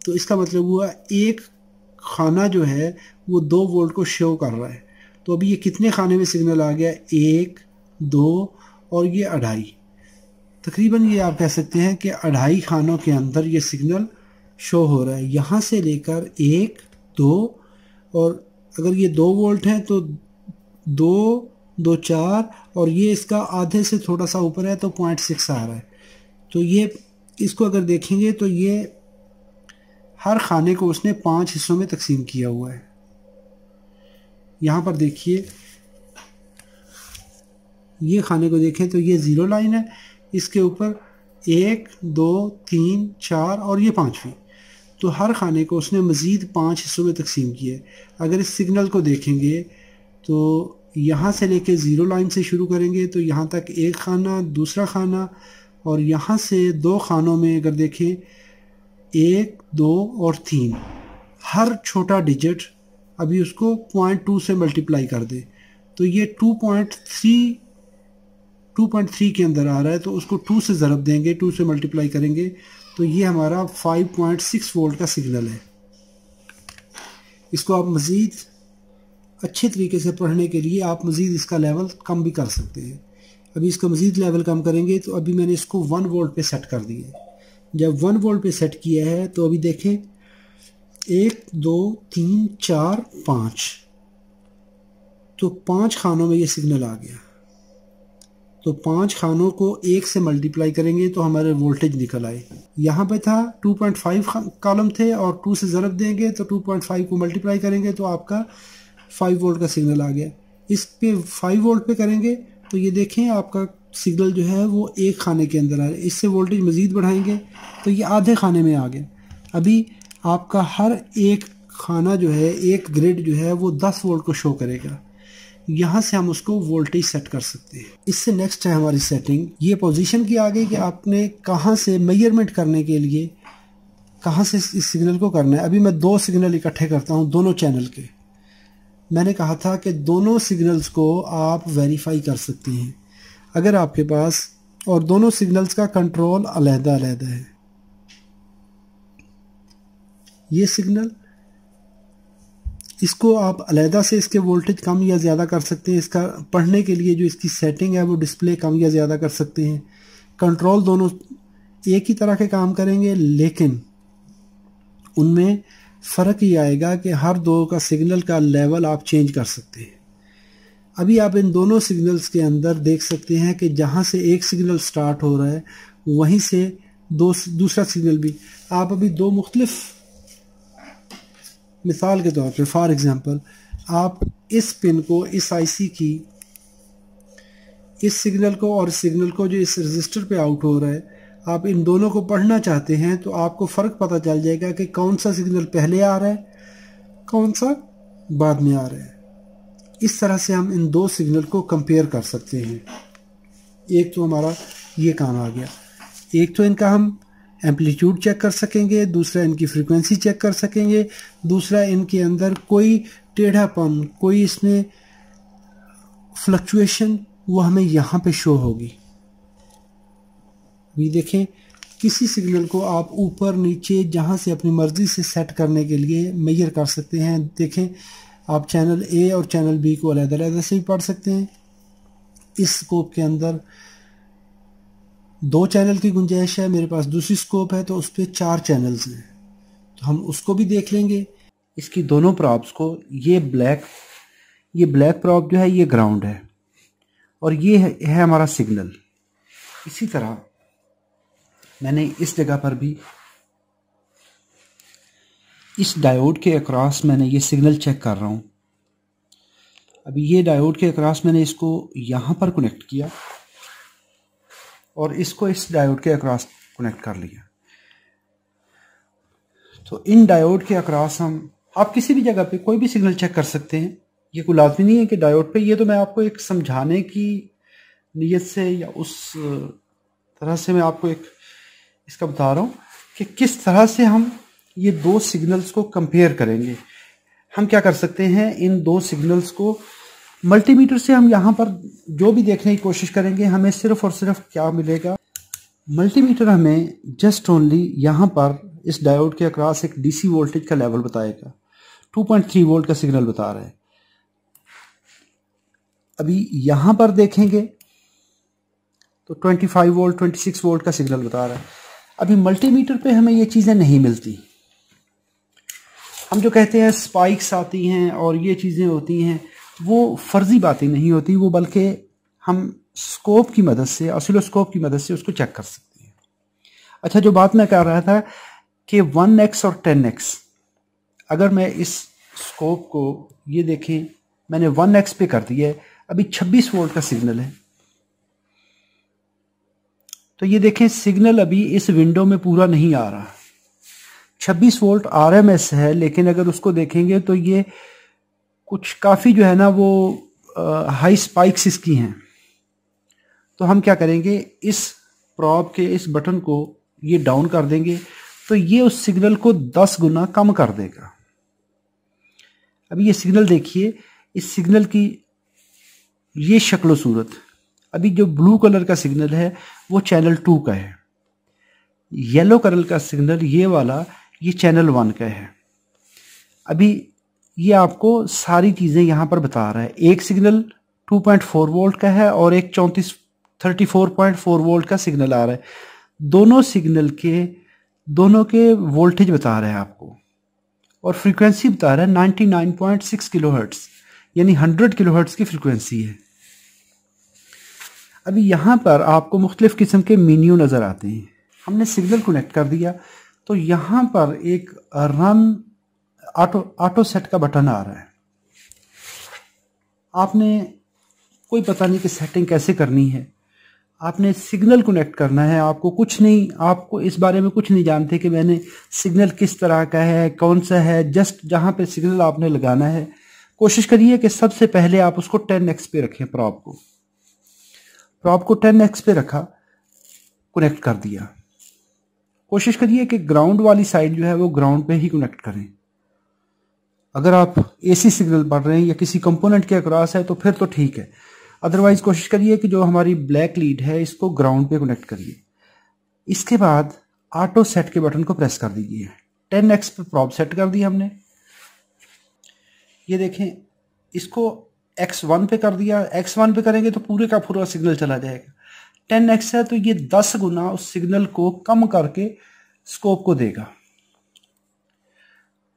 तो इसका मतलब हुआ एक खाना जो है वो दो वोल्ट को शो कर रहा है तो अभी ये कितने खाने में सिग्नल आ गया एक दो और ये अढ़ाई तकरीबन ये आप कह सकते हैं कि अढ़ाई खानों के अंदर ये सिग्नल शो हो रहा है यहाँ से लेकर एक दो और अगर ये दो वोल्ट है तो दो दो चार और ये इसका आधे से थोड़ा सा ऊपर है तो पॉइंट सिक्स आ रहा है तो ये इसको अगर देखेंगे तो ये हर खाने को उसने पांच हिस्सों में तकसीम किया हुआ है यहाँ पर देखिए ये खाने को देखें तो ये ज़ीरो लाइन है इसके ऊपर एक दो तीन चार और ये पांचवी तो हर खाने को उसने मज़ीद पाँच हिस्सों में तकसीम किया है अगर इस सिग्नल को देखेंगे तो यहाँ से लेके ज़ीरो लाइन से शुरू करेंगे तो यहाँ तक एक खाना दूसरा खाना और यहाँ से दो खानों में अगर देखें एक दो और तीन हर छोटा डिजिट अभी उसको पॉइंट टू से मल्टीप्लाई कर दे तो ये two point three two point three के अंदर आ रहा है तो उसको टू से ज़रब देंगे टू से मल्टीप्लाई करेंगे तो ये हमारा फाइव पॉइंट सिक्स वोल्ट का सिग्नल है इसको आप मज़ीद अच्छे तरीके से पढ़ने के लिए आप मज़ीद इसका लेवल कम भी कर सकते हैं अभी इसका मज़ीद लेवल कम करेंगे तो अभी मैंने इसको वन वोल्ट पे सेट कर दिया जब वन वोल्ट पे सेट किया है तो अभी देखें एक दो तीन चार पाँच तो पांच खानों में ये सिग्नल आ गया तो पांच खानों को एक से मल्टीप्लाई करेंगे तो हमारे वोल्टेज निकल आए यहाँ पे था 2.5 कॉलम थे और 2 से ज़रब देंगे तो 2.5 को मल्टीप्लाई करेंगे तो आपका 5 वोल्ट का सिग्नल आ गया इस पे 5 वोल्ट पे करेंगे तो ये देखें आपका सिग्नल जो है वो एक खाने के अंदर आ रहा है इससे वोल्टेज मज़ीद बढ़ाएंगे तो ये आधे खाने में आ गए अभी आपका हर एक खाना जो है एक ग्रिड जो है वो दस वोल्ट को शो करेगा यहाँ से हम उसको वोल्टेज सेट कर सकते हैं इससे नेक्स्ट है हमारी सेटिंग ये पोजीशन की आ गई कि आपने कहाँ से मेजरमेंट करने के लिए कहाँ से इस सिग्नल को करना है अभी मैं दो सिग्नल इकट्ठे करता हूँ दोनों चैनल के मैंने कहा था कि दोनों सिग्नल्स को आप वेरीफाई कर सकते हैं अगर आपके पास और दोनों सिग्नल्स का कंट्रोल अलहदा अलहदा है ये सिग्नल इसको आप अलहदा से इसके वोल्टेज कम या ज़्यादा कर सकते हैं इसका पढ़ने के लिए जो इसकी सेटिंग है वो डिस्प्ले कम या ज़्यादा कर सकते हैं कंट्रोल दोनों एक ही तरह के काम करेंगे लेकिन उनमें फ़र्क ये आएगा कि हर दो का सिग्नल का लेवल आप चेंज कर सकते हैं अभी आप इन दोनों सिग्नल्स के अंदर देख सकते हैं कि जहाँ से एक सिग्नल स्टार्ट हो रहा है वहीं से दो दूसरा सिग्नल भी आप अभी दो मुख्तलफ़ मिसाल के तौर पे फॉर एग्ज़ाम्पल आप इस पिन को इस आईसी की इस सिग्नल को और सिग्नल को जो इस रजिस्टर पे आउट हो रहा है आप इन दोनों को पढ़ना चाहते हैं तो आपको फ़र्क पता चल जाएगा कि कौन सा सिग्नल पहले आ रहा है कौन सा बाद में आ रहा है इस तरह से हम इन दो सिग्नल को कंपेयर कर सकते हैं एक तो हमारा ये काम आ गया एक तो इनका हम एम्पलीट्यूड चेक कर सकेंगे दूसरा इनकी फ्रीक्वेंसी चेक कर सकेंगे दूसरा इनके अंदर कोई टेढ़ापन कोई इसमें फ्लक्चुएशन वो हमें यहाँ पे शो होगी भी देखें किसी सिग्नल को आप ऊपर नीचे जहाँ से अपनी मर्ज़ी से सेट करने के लिए मैयर कर सकते हैं देखें आप चैनल ए और चैनल बी को अलग अलग से भी पढ़ सकते हैं इस स्कोप के अंदर दो चैनल की गुंजाइश है मेरे पास दूसरी स्कोप है तो उस पर चार चैनल्स हैं तो हम उसको भी देख लेंगे इसकी दोनों प्रॉप्स को ये ब्लैक ये ब्लैक प्रॉप जो है ये ग्राउंड है और ये है, है हमारा सिग्नल इसी तरह मैंने इस जगह पर भी इस डायोड के अक्रॉस मैंने ये सिग्नल चेक कर रहा हूँ अभी ये डायोड के अक्रॉस मैंने इसको यहाँ पर कनेक्ट किया और इसको इस डायोड के अक्रॉस कनेक्ट कर लिया तो इन डायोड के अक्रॉस हम आप किसी भी जगह पे कोई भी सिग्नल चेक कर सकते हैं ये कोई लाजमी नहीं है कि डायोड पे ये तो मैं आपको एक समझाने की नीयत से या उस तरह से मैं आपको एक इसका बता रहा हूँ कि किस तरह से हम ये दो सिग्नल्स को कंपेयर करेंगे हम क्या कर सकते हैं इन दो सिग्नल्स को मल्टीमीटर से हम यहाँ पर जो भी देखने की कोशिश करेंगे हमें सिर्फ और सिर्फ क्या मिलेगा मल्टीमीटर हमें जस्ट ओनली यहाँ पर इस डायोड के अक्रॉस एक डीसी वोल्टेज का लेवल बताएगा 2.3 वोल्ट का सिग्नल बता रहा है अभी यहाँ पर देखेंगे तो 25 वोल्ट 26 वोल्ट का सिग्नल बता रहा है अभी मल्टीमीटर पे हमें ये चीज़ें नहीं मिलती हम जो कहते हैं स्पाइक्स आती हैं और ये चीज़ें होती हैं वो फर्जी बातें नहीं होती वो बल्कि हम स्कोप की मदद से ऑसिलोस्कोप की मदद से उसको चेक कर सकते हैं अच्छा जो बात मैं कह रहा था कि वन एक्स और टेन एक्स अगर मैं इस स्कोप को ये देखें मैंने वन एक्स पे कर दिया है अभी छब्बीस वोल्ट का सिग्नल है तो ये देखें सिग्नल अभी इस विंडो में पूरा नहीं आ रहा 26 वोल्ट आरएमएस है लेकिन अगर उसको देखेंगे तो ये कुछ काफ़ी जो है ना वो आ, हाई स्पाइक्स इसकी हैं तो हम क्या करेंगे इस प्रॉप के इस बटन को ये डाउन कर देंगे तो ये उस सिग्नल को 10 गुना कम कर देगा अभी ये सिग्नल देखिए इस सिग्नल की ये शक्ल सूरत अभी जो ब्लू कलर का सिग्नल है वो चैनल टू का है येलो कलर का सिग्नल ये वाला ये चैनल वन का है अभी ये आपको सारी चीज़ें यहाँ पर बता रहा है एक सिग्नल 2.4 वोल्ट का है और एक चौंतीस 34.4 वोल्ट का सिग्नल आ रहा है दोनों सिग्नल के दोनों के वोल्टेज बता रहा है आपको और फ्रीक्वेंसी बता रहा है 99.6 किलोहर्ट्ज़ यानी 100 किलोहर्ट्ज़ की फ्रीक्वेंसी है अभी यहाँ पर आपको मुख्तलिफ़ किस्म के मीन्यू नज़र आते हैं हमने सिग्नल कनेक्ट कर दिया तो यहाँ पर एक रन ऑटो ऑटो सेट का बटन आ रहा है आपने कोई पता नहीं कि सेटिंग कैसे करनी है आपने सिग्नल कनेक्ट करना है आपको कुछ नहीं आपको इस बारे में कुछ नहीं जानते कि मैंने सिग्नल किस तरह का है कौन सा है जस्ट जहाँ पे सिग्नल आपने लगाना है कोशिश करिए कि सबसे पहले आप उसको टेन एक्स पे रखें प्रॉप को तो आपको टेन एक्स पे रखा कनेक्ट कर दिया कोशिश करिए कि ग्राउंड वाली साइड जो है वो ग्राउंड पे ही कनेक्ट करें अगर आप एसी सिग्नल पढ़ रहे हैं या किसी कंपोनेंट के अक्रॉस है तो फिर तो ठीक है अदरवाइज कोशिश करिए कि जो हमारी ब्लैक लीड है इसको ग्राउंड पे कनेक्ट करिए इसके बाद ऑटो सेट के बटन को प्रेस कर दीजिए टेन एक्स पर प्रॉप सेट कर दी हमने ये देखें इसको एक्स वन पे कर दिया एक्स वन पे करेंगे तो पूरे का पूरा सिग्नल चला जाएगा टेन एक्स है तो ये दस गुना उस सिग्नल को कम करके स्कोप को देगा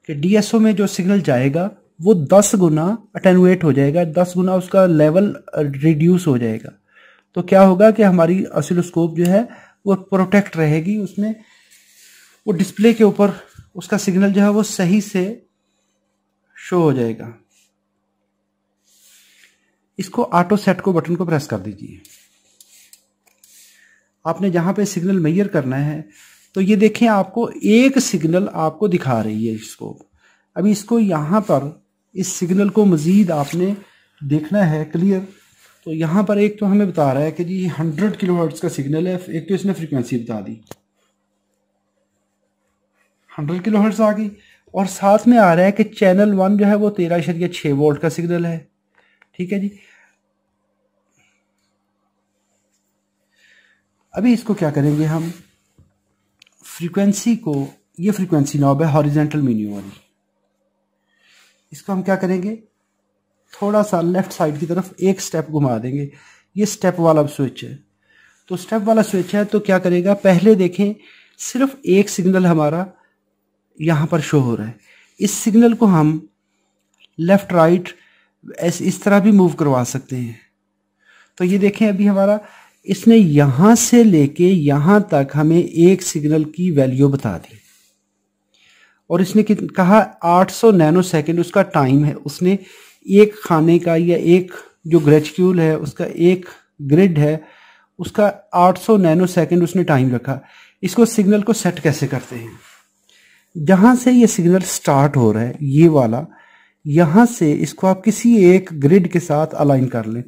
कि डीएसओ में जो सिग्नल जाएगा वो दस गुना अटेनुएट हो जाएगा दस गुना उसका लेवल रिड्यूस हो जाएगा तो क्या होगा कि हमारी असिलोस्कोप जो है वो प्रोटेक्ट रहेगी उसमें वो डिस्प्ले के ऊपर उसका सिग्नल जो है वो सही से शो हो जाएगा इसको ऑटो सेट को बटन को प्रेस कर दीजिए आपने जहां पे सिग्नल मैयर करना है तो ये देखें आपको एक सिग्नल आपको दिखा रही है इसको अभी इसको यहां पर इस सिग्नल को मज़ीद आपने देखना है क्लियर तो यहां पर एक तो हमें बता रहा है कि जी हंड्रेड किलो का सिग्नल है एक तो इसने फ्रीक्वेंसी बता दी हंड्रेड किलो आ गई और साथ में आ रहा है कि चैनल वन जो है वो तेरह शरिया छः वोल्ट का सिग्नल है ठीक है जी अभी इसको क्या करेंगे हम फ्रीक्वेंसी को ये फ्रीक्वेंसी नॉब है हॉरिजेंटल मीनिंग वाली इसको हम क्या करेंगे थोड़ा सा लेफ्ट साइड की तरफ एक स्टेप घुमा देंगे ये स्टेप वाला स्विच है तो स्टेप वाला स्विच है तो क्या करेगा पहले देखें सिर्फ एक सिग्नल हमारा यहाँ पर शो हो रहा है इस सिग्नल को हम लेफ़्ट राइट ऐसे इस तरह भी मूव करवा सकते हैं तो ये देखें अभी हमारा इसने यहां से लेके यहां तक हमें एक सिग्नल की वैल्यू बता दी और इसने कहा 800 नैनो सेकेंड उसका टाइम है उसने एक खाने का या एक जो ग्रेचक्यूल है उसका एक ग्रिड है उसका 800 नैनो सेकेंड उसने टाइम रखा इसको सिग्नल को सेट कैसे करते हैं जहां से ये सिग्नल स्टार्ट हो रहा है ये वाला यहाँ से इसको आप किसी एक ग्रिड के साथ अलाइन कर लें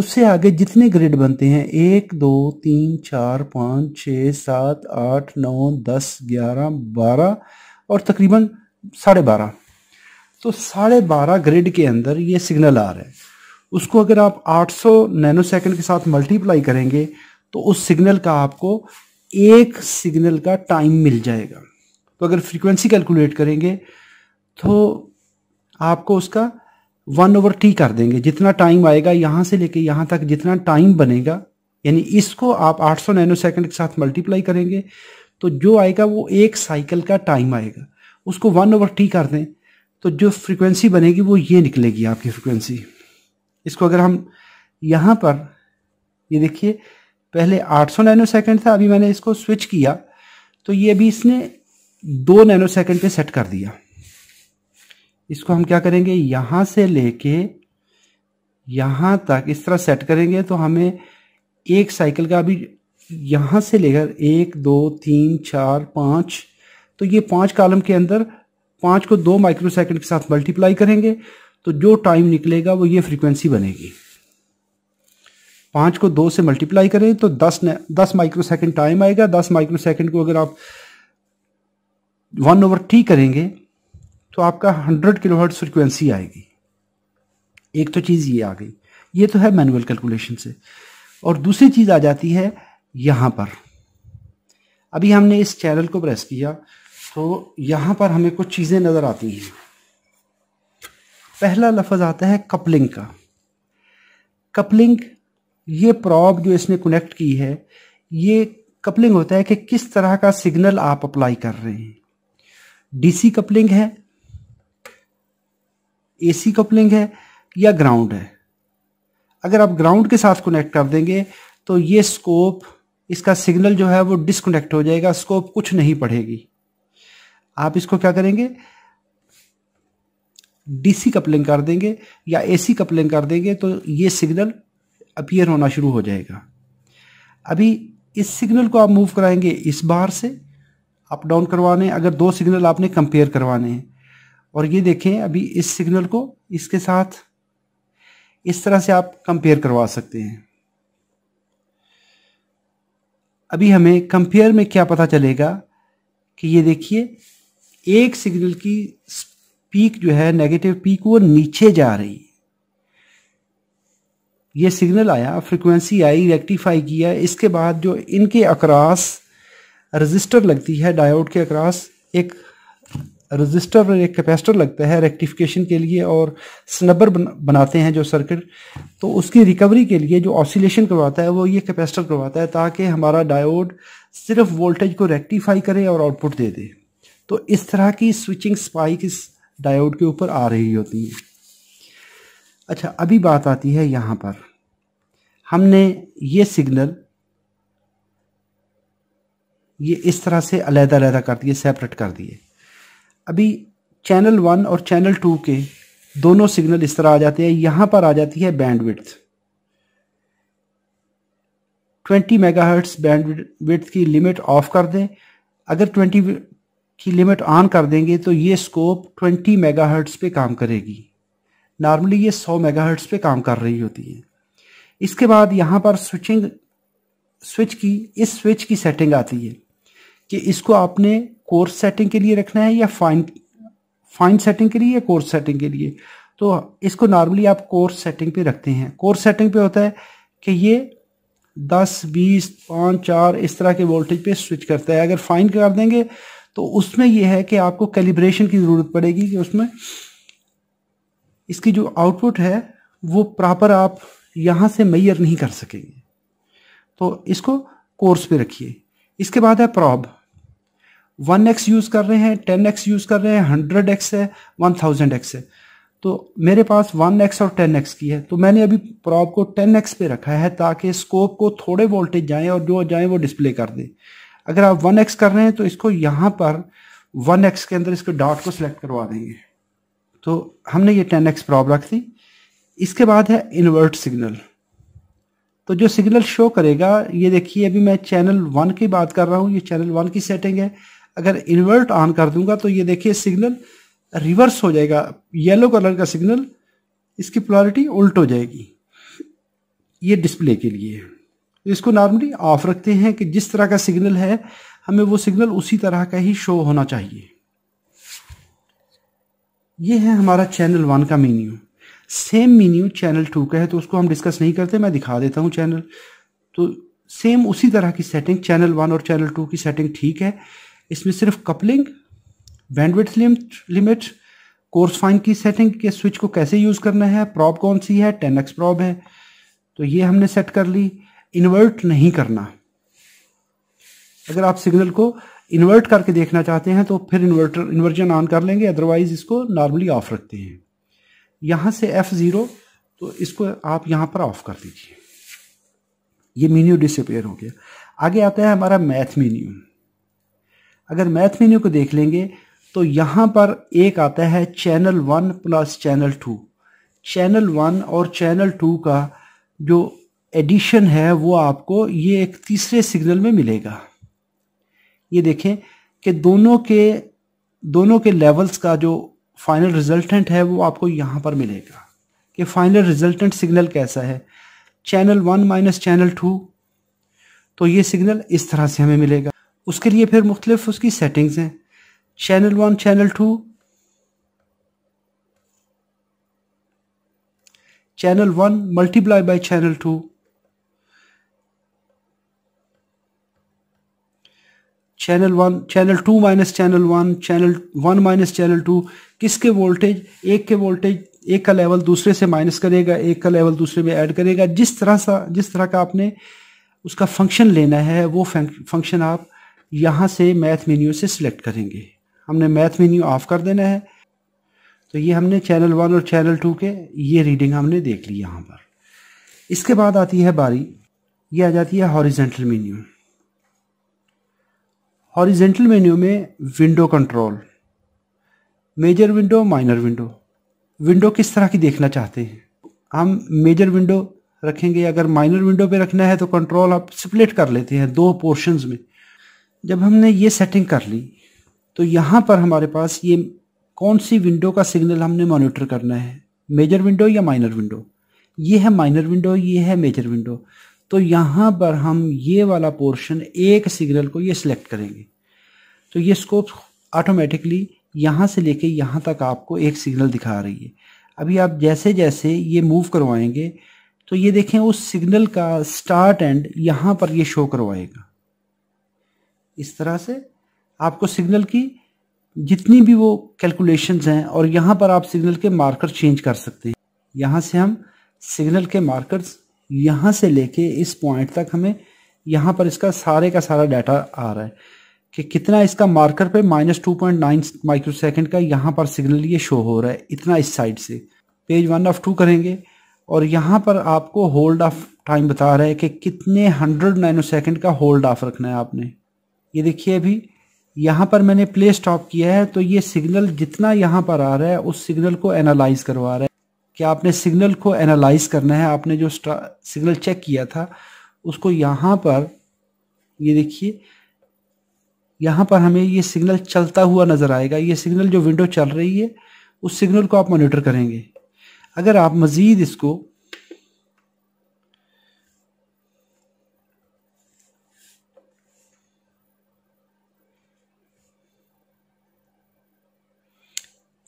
उससे आगे जितने ग्रिड बनते हैं एक दो तीन चार पाँच छ सात आठ नौ दस ग्यारह बारह और तकरीबन साढ़े बारह तो साढ़े बारह ग्रिड के अंदर ये सिग्नल आ रहा है उसको अगर आप 800 नैनो सेकंड के साथ मल्टीप्लाई करेंगे तो उस सिग्नल का आपको एक सिग्नल का टाइम मिल जाएगा तो अगर फ्रीक्वेंसी कैलकुलेट करेंगे तो आपको उसका वन ओवर टी कर देंगे जितना टाइम आएगा यहाँ से लेके यहाँ तक जितना टाइम बनेगा यानी इसको आप 800 नैनो सेकेंड के साथ मल्टीप्लाई करेंगे तो जो आएगा वो एक साइकिल का टाइम आएगा उसको वन ओवर टी कर दें तो जो फ्रिक्वेंसी बनेगी वो ये निकलेगी आपकी फ्रिक्वेंसी इसको अगर हम यहाँ पर ये देखिए पहले 800 नैनो सेकेंड था अभी मैंने इसको स्विच किया तो ये अभी इसने दो नैनो सेकेंड पे सेट कर दिया इसको हम क्या करेंगे यहां से लेके यहाँ तक इस तरह सेट करेंगे तो हमें एक साइकिल का अभी यहां से लेकर एक दो तीन चार पाँच तो ये पाँच कॉलम के अंदर पाँच को दो माइक्रो सेकेंड के साथ मल्टीप्लाई करेंगे तो जो टाइम निकलेगा वो ये फ्रीक्वेंसी बनेगी पाँच को दो से मल्टीप्लाई करें तो दस न, दस माइक्रो सेकेंड टाइम आएगा दस माइक्रो सेकेंड को अगर आप वन ओवर टी करेंगे तो आपका हंड्रेड किलो हर्ट्स फ्रिक्वेंसी आएगी एक तो चीज़ ये आ गई ये तो है मैनुअल कैलकुलेशन से और दूसरी चीज़ आ जाती है यहाँ पर अभी हमने इस चैनल को प्रेस किया तो यहाँ पर हमें कुछ चीज़ें नज़र आती हैं पहला लफज आता है कपलिंग का कपलिंग ये प्रॉब जो इसने कनेक्ट की है ये कपलिंग होता है कि किस तरह का सिग्नल आप अप्लाई कर रहे हैं डीसी कपलिंग है एसी कपलिंग है या ग्राउंड है अगर आप ग्राउंड के साथ कनेक्ट कर देंगे तो ये स्कोप इसका सिग्नल जो है वो डिसकनेक्ट हो जाएगा स्कोप कुछ नहीं पढ़ेगी आप इसको क्या करेंगे डीसी कपलिंग कर देंगे या एसी कपलिंग कर देंगे तो ये सिग्नल अपीयर होना शुरू हो जाएगा अभी इस सिग्नल को आप मूव कराएंगे इस बार से अप डाउन करवाने अगर दो सिग्नल आपने कंपेयर करवाने हैं और ये देखें अभी इस सिग्नल को इसके साथ इस तरह से आप कंपेयर करवा सकते हैं अभी हमें कंपेयर में क्या पता चलेगा कि ये देखिए एक सिग्नल की पीक जो है नेगेटिव पीक वो नीचे जा रही ये सिग्नल आया फ्रिक्वेंसी आई रेक्टिफाई किया इसके बाद जो इनके अक्रास रजिस्टर लगती है डायोड के अक्रास एक रजिस्टर और एक कैपेसिटर लगता है रेक्टिफिकेशन के लिए और स्नबर बनाते हैं जो सर्किट तो उसकी रिकवरी के लिए जो ऑसिलेशन करवाता है वो ये कैपेसिटर करवाता है ताकि हमारा डायोड सिर्फ वोल्टेज को रेक्टिफाई करे और आउटपुट दे दे तो इस तरह की स्विचिंग स्पाइक इस डायोड के ऊपर आ रही होती है अच्छा अभी बात आती है यहाँ पर हमने ये सिग्नल ये इस तरह से अलहदा अलहदा कर दिए सेपरेट कर दिए अभी चैनल वन और चैनल टू के दोनों सिग्नल इस तरह आ जाते हैं यहां पर आ जाती है बैंडविड्थ 20 मेगाहर्ट्ज बैंडविड्थ की लिमिट ऑफ कर दें अगर 20 की लिमिट ऑन कर देंगे तो ये स्कोप 20 मेगाहर्ट्ज पे काम करेगी नॉर्मली ये 100 मेगाहर्ट्ज पे काम कर रही होती है इसके बाद यहाँ पर स्विचिंग स्विच की इस स्विच की सेटिंग आती है कि इसको आपने कोर्स सेटिंग के लिए रखना है या फाइन फाइन सेटिंग के लिए या कोर्स सेटिंग के लिए तो इसको नॉर्मली आप कोर्स सेटिंग पे रखते हैं कोर्स सेटिंग पे होता है कि ये दस बीस पाँच चार इस तरह के वोल्टेज पे स्विच करता है अगर फाइन कर देंगे तो उसमें यह है कि आपको कैलिब्रेशन की ज़रूरत पड़ेगी कि उसमें इसकी जो आउटपुट है वो प्रॉपर आप यहाँ से मैयर नहीं कर सकेंगे तो इसको कोर्स पे रखिए इसके बाद है प्रॉब वन एक्स यूज़ कर रहे हैं टेन एक्स यूज़ कर रहे हैं हंड्रेड एक्स है वन थाउजेंड एक्स है तो मेरे पास वन एक्स और टेन एक्स की है तो मैंने अभी प्रॉप को टेन एक्स पे रखा है ताकि स्कोप को थोड़े वोल्टेज जाए और जो जाए वो डिस्प्ले कर दें अगर आप वन एक्स कर रहे हैं तो इसको यहाँ पर वन एक्स के अंदर इसके डॉट को सिलेक्ट करवा देंगे तो हमने ये टेन एक्स प्रॉप रख दी इसके बाद है इन्वर्ट सिग्नल तो जो सिग्नल शो करेगा ये देखिए अभी मैं चैनल वन की बात कर रहा हूँ ये चैनल वन की सेटिंग है अगर इन्वर्ट ऑन कर दूंगा तो ये देखिए सिग्नल रिवर्स हो जाएगा येलो कलर का सिग्नल इसकी प्लॉरिटी उल्ट हो जाएगी ये डिस्प्ले के लिए तो इसको नॉर्मली ऑफ रखते हैं कि जिस तरह का सिग्नल है हमें वो सिग्नल उसी तरह का ही शो होना चाहिए ये है हमारा चैनल वन का menu same menu channel two का है तो उसको हम डिस्कस नहीं करते मैं दिखा देता हूँ चैनल तो सेम उसी तरह की सेटिंग चैनल वन और चैनल टू की सेटिंग ठीक है इसमें सिर्फ coupling bandwidth limit coarse fine की सेटिंग के स्विच को कैसे यूज़ करना है प्रॉब कौन सी है टेन एक्स प्रॉब है तो ये हमने सेट कर ली इन्वर्ट नहीं करना अगर आप सिग्नल को इन्वर्ट करके देखना चाहते हैं तो फिर इन्वर्टर इन्वर्जन ऑन कर लेंगे अदरवाइज इसको नॉर्मली ऑफ रखते हैं यहाँ से एफ ज़ीरो तो इसको आप यहाँ पर ऑफ कर दीजिए ये मीन्यू डिसअपेयर हो गया आगे आता है हमारा मैथ मीन्यू अगर मैथ मीनू को देख लेंगे तो यहाँ पर एक आता है channel one plus channel two channel one और चैनल टू का जो एडिशन है वो आपको ये एक तीसरे सिग्नल में मिलेगा ये देखें कि दोनों के दोनों के लेवल्स का जो फाइनल रिजल्टेंट है वो आपको यहाँ पर मिलेगा कि फाइनल रिजल्टेंट सिग्नल कैसा है channel one minus channel two तो ये सिग्नल इस तरह से हमें मिलेगा उसके लिए फिर मुख्तलिफ उसकी सेटिंग्स हैं channel one channel two channel one multiply by channel two channel one channel two minus channel one channel one minus channel two किसके वोल्टेज एक के वोल्टेज एक का लेवल दूसरे से माइनस करेगा एक का लेवल दूसरे में ऐड करेगा जिस तरह सा जिस तरह का आपने उसका फंक्शन लेना है वो फंक्शन आप यहाँ से मैथ मेन्यू से सिलेक्ट करेंगे हमने मैथ मेन्यू ऑफ कर देना है तो ये हमने चैनल वन और चैनल टू के ये रीडिंग हमने देख ली यहाँ पर इसके बाद आती है बारी ये आ जाती है हॉरिजेंटल मेन्यू हॉरिजेंटल मेन्यू में window control major window minor window window किस तरह की देखना चाहते हैं हम मेजर विंडो रखेंगे अगर माइनर विंडो पे रखना है तो कंट्रोल आप स्प्लिट कर लेते हैं दो पोर्शंस में जब हमने ये सेटिंग कर ली तो यहाँ पर हमारे पास ये कौन सी विंडो का सिग्नल हमने मॉनिटर करना है मेजर विंडो या माइनर विंडो ये है माइनर विंडो ये है मेजर विंडो तो यहाँ पर हम ये वाला पोर्शन एक सिग्नल को ये सिलेक्ट करेंगे तो ये स्कोप ऑटोमेटिकली यहाँ से लेके यहाँ तक आपको एक सिग्नल दिखा रही है अभी आप जैसे जैसे ये मूव करवाएंगे तो ये देखें उस सिग्नल का स्टार्ट एंड यहाँ पर ये शो करवाएगा इस तरह से आपको सिग्नल की जितनी भी वो कैलकुलेशंस हैं और यहाँ पर आप सिग्नल के मार्कर चेंज कर सकते हैं यहाँ से हम सिग्नल के मार्कर्स यहाँ से लेके इस पॉइंट तक हमें यहाँ पर इसका सारे का सारा डाटा आ रहा है कि कितना इसका मार्कर पे minus two point nine micro second का यहाँ पर सिग्नल ये शो हो रहा है इतना इस साइड से पेज वन ऑफ टू करेंगे और यहाँ पर आपको होल्ड ऑफ टाइम बता रहा है कि कितने हंड्रेड नाइनो सेकेंड का होल्ड ऑफ रखना है आपने ये देखिए अभी यहाँ पर मैंने प्ले स्टॉप किया है तो ये सिग्नल जितना यहाँ पर आ रहा है उस सिग्नल को एनालाइज करवा रहा है कि आपने सिग्नल को एनालाइज करना है आपने जो सिग्नल चेक किया था उसको यहाँ पर ये देखिए यहाँ पर हमें ये सिग्नल चलता हुआ नज़र आएगा ये सिग्नल जो विंडो चल रही है उस सिग्नल को आप मोनिटर करेंगे अगर आप मज़ीद इसको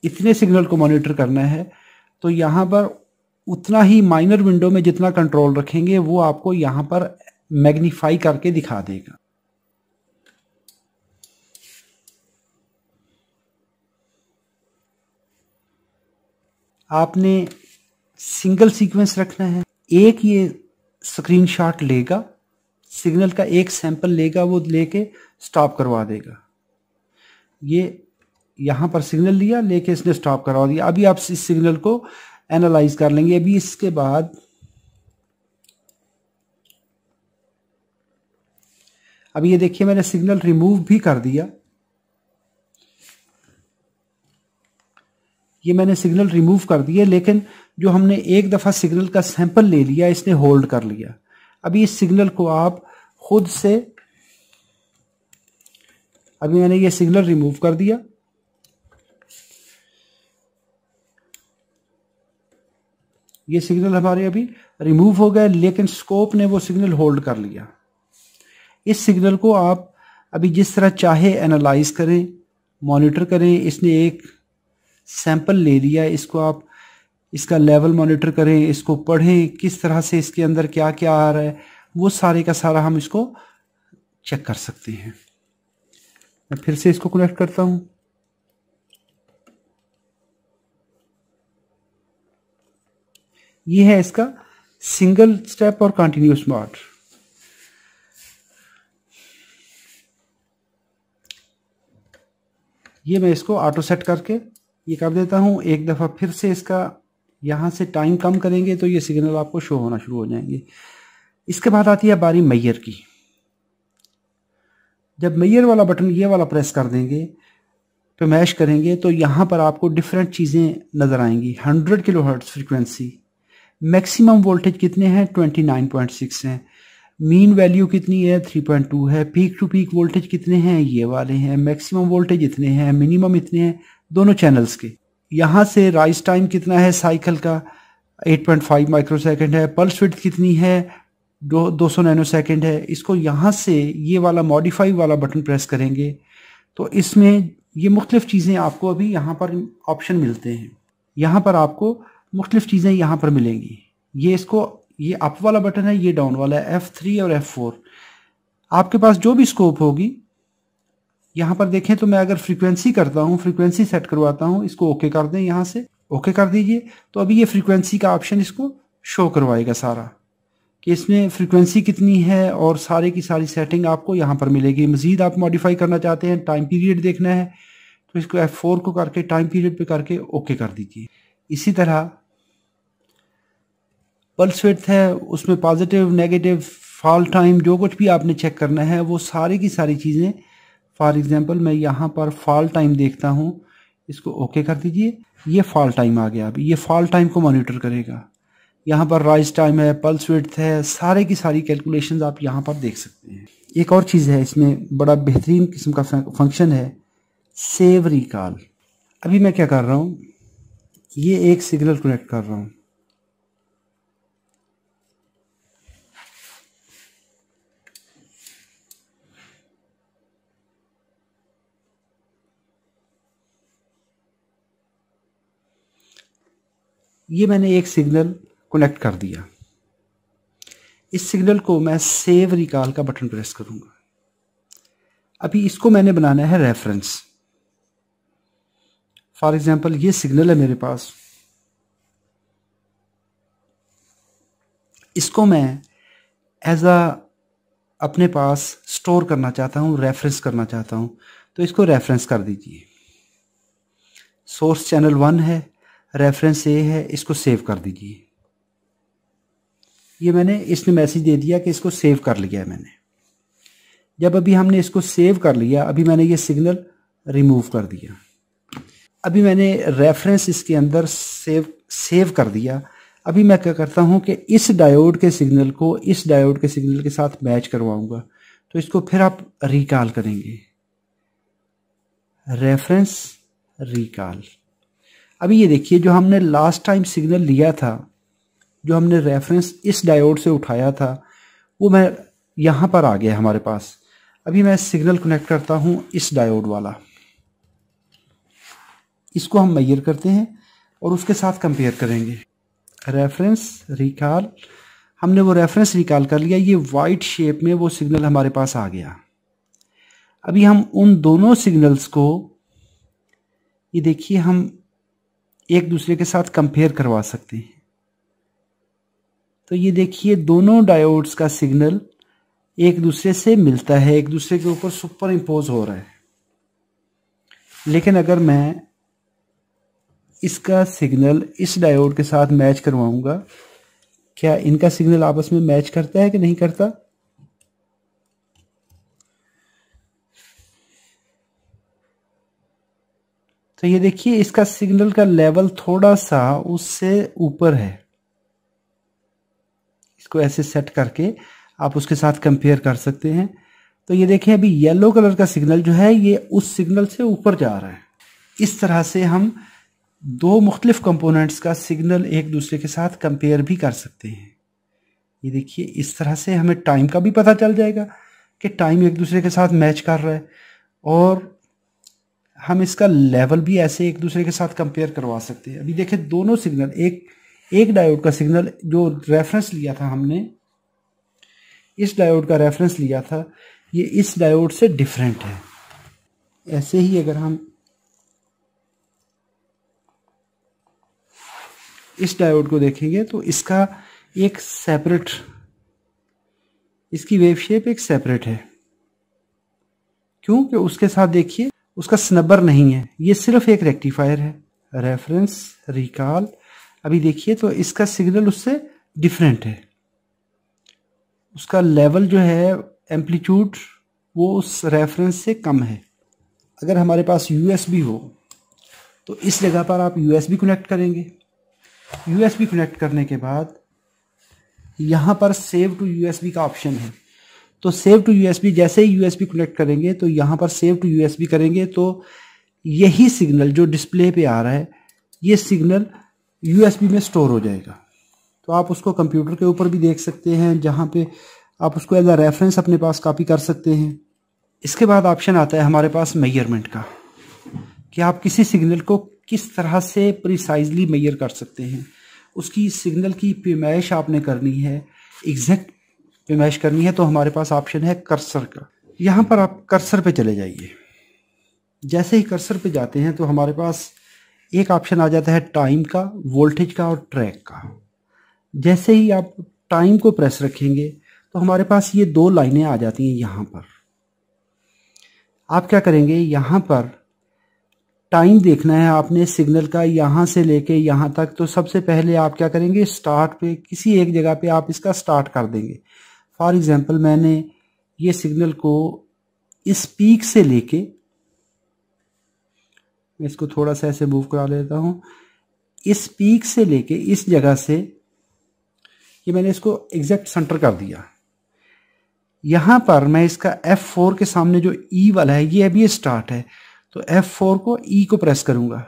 इतने सिग्नल को मॉनिटर करना है तो यहाँ पर उतना ही माइनर विंडो में जितना कंट्रोल रखेंगे वो आपको यहाँ पर मैग्नीफाई करके दिखा देगा आपने सिंगल सीक्वेंस रखना है एक ये स्क्रीनशॉट लेगा सिग्नल का एक सैंपल लेगा वो लेके स्टॉप करवा देगा ये यहां पर सिग्नल लिया लेके इसने स्टॉप करवा दिया अभी आप इस सिग्नल को एनालाइज कर लेंगे अभी इसके बाद अब ये देखिए मैंने सिग्नल रिमूव भी कर दिया ये मैंने सिग्नल रिमूव कर दिए लेकिन जो हमने एक दफ़ा सिग्नल का सैंपल ले लिया इसने होल्ड कर लिया अभी इस सिग्नल को आप खुद से अभी मैंने ये सिग्नल रिमूव कर दिया ये सिग्नल हमारे अभी रिमूव हो गए लेकिन स्कोप ने वो सिग्नल होल्ड कर लिया इस सिग्नल को आप अभी जिस तरह चाहे एनालाइज करें मॉनिटर करें इसने एक सैंपल ले लिया इसको आप इसका लेवल मॉनिटर करें इसको पढ़ें किस तरह से इसके अंदर क्या क्या आ रहा है वो सारे का सारा हम इसको चेक कर सकते हैं मैं फिर से इसको कनेक्ट करता हूँ ये है इसका सिंगल स्टेप और कंटिन्यूस मॉड ये मैं इसको ऑटो सेट करके ये कर देता हूं एक दफ़ा फिर से इसका यहां से टाइम कम करेंगे तो ये सिग्नल आपको शो होना शुरू हो जाएंगे इसके बाद आती है बारी मैयर की जब मैयर वाला बटन ये वाला प्रेस कर देंगे तो मैश करेंगे तो यहां पर आपको डिफरेंट चीज़ें नज़र आएंगी 100 kilo hertz frequency maximum voltage कितने हैं 29.6 हैं मीन वैल्यू कितनी है 3.2 है पीक टू पीक वोल्टेज कितने हैं ये वाले हैं मैक्सिमम वोल्टेज इतने हैं मिनिमम इतने हैं दोनों चैनल्स के यहाँ से राइस टाइम कितना है साइकिल का 8.5 माइक्रो सेकेंड है पल्स विड्थ कितनी है दो दो सौ नैनो सेकेंड है इसको यहाँ से ये वाला मॉडिफाई वाला बटन प्रेस करेंगे तो इसमें ये मुख्तफ चीज़ें आपको अभी यहाँ पर ऑप्शन मिलते हैं यहाँ पर आपको मुख्तलिफ चीज़ें यहाँ पर मिलेंगी ये इसको ये अप वाला बटन है ये डाउन वाला है एफ़ थ्री और एफ़ फोर आपके पास जो भी स्कोप होगी यहाँ पर देखें तो मैं अगर फ्रीक्वेंसी करता हूँ फ्रीक्वेंसी सेट करवाता हूँ इसको ओके कर दें यहाँ से ओके कर दीजिए तो अभी ये फ्रीक्वेंसी का ऑप्शन इसको शो करवाएगा सारा कि इसमें फ्रीक्वेंसी कितनी है और सारे की सारी सेटिंग आपको यहाँ पर मिलेगी मज़ीद आप मॉडिफाई करना चाहते हैं टाइम पीरियड देखना है तो इसको एफ़ फोर को करके टाइम पीरियड पे करके ओके कर दीजिए इसी तरह पल्स विथ है उसमें पॉजिटिव नेगेटिव फॉल टाइम जो कुछ भी आपने चेक करना है वो सारी की सारी चीज़ें फॉर एग्ज़ाम्पल मैं यहाँ पर फॉल टाइम देखता हूँ इसको ओके कर दीजिए ये फॉल टाइम आ गया अभी ये फॉल टाइम को मॉनिटर करेगा यहाँ पर राइज टाइम है पल्स विथ है सारे की सारी कैलकुलेशन आप यहाँ पर देख सकते हैं एक और चीज़ है इसमें बड़ा बेहतरीन किस्म का फंक्शन है सेव रिकॉल अभी मैं क्या कर रहा हूँ ये एक सिग्नल कनेक्ट कर रहा हूँ ये मैंने एक सिग्नल कनेक्ट कर दिया इस सिग्नल को मैं सेव रिकॉल का बटन प्रेस करूंगा अभी इसको मैंने बनाना है रेफरेंस फॉर एग्ज़ाम्पल ये सिग्नल है मेरे पास इसको मैं एज आ अपने पास स्टोर करना चाहता हूँ रेफरेंस करना चाहता हूँ तो इसको रेफरेंस कर दीजिए सोर्स चैनल वन है रेफरेंस ये है इसको सेव कर दीजिए ये मैंने इसने मैसेज दे दिया कि इसको सेव कर लिया है मैंने जब अभी हमने इसको सेव कर लिया अभी मैंने ये सिग्नल रिमूव कर दिया अभी मैंने रेफरेंस इसके अंदर सेव सेव कर दिया अभी मैं क्या करता हूँ कि इस डायोड के सिग्नल को इस डायोड के सिग्नल के साथ मैच करवाऊंगा तो इसको फिर आप रिकॉल करेंगे रेफरेंस रिकॉल अभी ये देखिए जो हमने लास्ट टाइम सिग्नल लिया था जो हमने रेफरेंस इस डायोड से उठाया था वो मैं यहाँ पर आ गया हमारे पास अभी मैं सिग्नल कनेक्ट करता हूँ इस डायोड वाला इसको हम मैयर करते हैं और उसके साथ कंपेयर करेंगे रेफरेंस रिकॉल हमने वो रेफरेंस रिकॉल कर लिया ये वाइट शेप में वो सिग्नल हमारे पास आ गया अभी हम उन दोनों सिग्नल्स को ये देखिए हम एक दूसरे के साथ कंपेयर करवा सकते हैं तो ये देखिए दोनों डायोड्स का सिग्नल एक दूसरे से मिलता है एक दूसरे के ऊपर सुपर इम्पोज हो रहा है लेकिन अगर मैं इसका सिग्नल इस डायोड के साथ मैच करवाऊंगा क्या इनका सिग्नल आपस में मैच करता है कि नहीं करता तो ये देखिए इसका सिग्नल का लेवल थोड़ा सा उससे ऊपर है इसको ऐसे सेट करके आप उसके साथ कंपेयर कर सकते हैं तो ये देखिए अभी येलो कलर का सिग्नल जो है ये उस सिग्नल से ऊपर जा रहा है इस तरह से हम दो मुख्तलिफ कंपोनेंट्स का सिग्नल एक दूसरे के साथ कंपेयर भी कर सकते हैं ये देखिए इस तरह से हमें टाइम का भी पता चल जाएगा कि टाइम एक दूसरे के साथ मैच कर रहा है और हम इसका लेवल भी ऐसे एक दूसरे के साथ कंपेयर करवा सकते हैं अभी देखें दोनों सिग्नल एक एक डायोड का सिग्नल जो रेफरेंस लिया था हमने इस डायोड का रेफरेंस लिया था ये इस डायोड से डिफरेंट है ऐसे ही अगर हम इस डायोड को देखेंगे तो इसका एक सेपरेट इसकी वेव शेप एक सेपरेट है क्योंकि उसके साथ देखिए उसका स्नबर नहीं है ये सिर्फ एक रेक्टिफायर है रेफरेंस रिकॉल अभी देखिए तो इसका सिग्नल उससे डिफरेंट है उसका लेवल जो है एम्पलीट्यूड वो उस रेफरेंस से कम है अगर हमारे पास यूएसबी हो तो इस जगह पर आप यूएसबी कनेक्ट करेंगे यूएसबी कनेक्ट करने के बाद यहाँ पर सेव टू यूएसबी का ऑप्शन है तो सेव टू यूएसबी जैसे ही यूएसबी कनेक्ट करेंगे तो यहाँ पर सेव टू यूएसबी करेंगे तो यही सिग्नल जो डिस्प्ले पे आ रहा है ये सिग्नल यूएसबी में स्टोर हो जाएगा तो आप उसको कंप्यूटर के ऊपर भी देख सकते हैं जहाँ पे आप उसको एज अ रेफरेंस अपने पास कॉपी कर सकते हैं इसके बाद ऑप्शन आता है हमारे पास मेयरमेंट का कि आप किसी सिग्नल को किस तरह से प्रिसाइजली मेयर कर सकते हैं उसकी सिग्नल की पेमाइश आपने करनी है एग्जैक्ट जो मैश करनी है तो हमारे पास ऑप्शन है कर्सर का यहाँ पर आप कर्सर पे चले जाइए जैसे ही कर्सर पे जाते हैं तो हमारे पास एक ऑप्शन आ जाता है टाइम का वोल्टेज का और ट्रैक का जैसे ही आप टाइम को प्रेस रखेंगे तो हमारे पास ये दो लाइनें आ जाती हैं यहाँ पर आप क्या करेंगे यहाँ पर टाइम देखना है आपने सिग्नल का यहाँ से लेके यहाँ तक तो सबसे पहले आप क्या करेंगे स्टार्ट पे किसी एक जगह पे आप इसका स्टार्ट कर देंगे फॉर एग्जांपल मैंने ये सिग्नल को इस पीक से लेके मैं इसको थोड़ा सा ऐसे मूव करा लेता हूँ इस पीक से लेके इस जगह से ये मैंने इसको एग्जैक्ट सेंटर कर दिया यहाँ पर मैं इसका F4 के सामने जो E वाला है ये अभी स्टार्ट है तो F4 को E को प्रेस करूँगा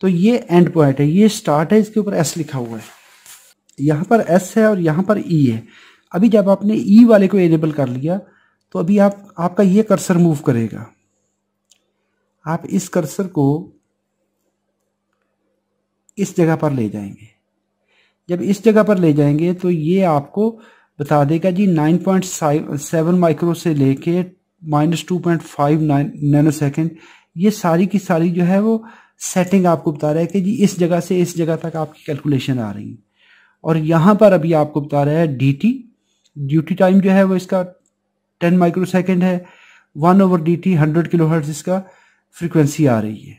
तो ये एंड पॉइंट है ये स्टार्ट है इसके ऊपर S लिखा हुआ है यहाँ पर S है और यहाँ पर E है अभी जब आपने ई e वाले को एनेबल कर लिया तो अभी आप आपका ये कर्सर मूव करेगा आप इस कर्सर को इस जगह पर ले जाएंगे जब इस जगह पर ले जाएंगे तो ये आपको बता देगा जी 9.7 माइक्रो से लेके minus two point five nano second ये सारी की सारी जो है वो सेटिंग आपको बता रहा है कि जी इस जगह से इस जगह तक आपकी कैलकुलेशन आ रही है और यहाँ पर अभी आपको बता रहा है डी टी ड्यूटी टाइम जो है वो इसका टेन माइक्रो सेकेंड है one over D T hundred kilo hertz इसका फ्रिक्वेंसी आ रही है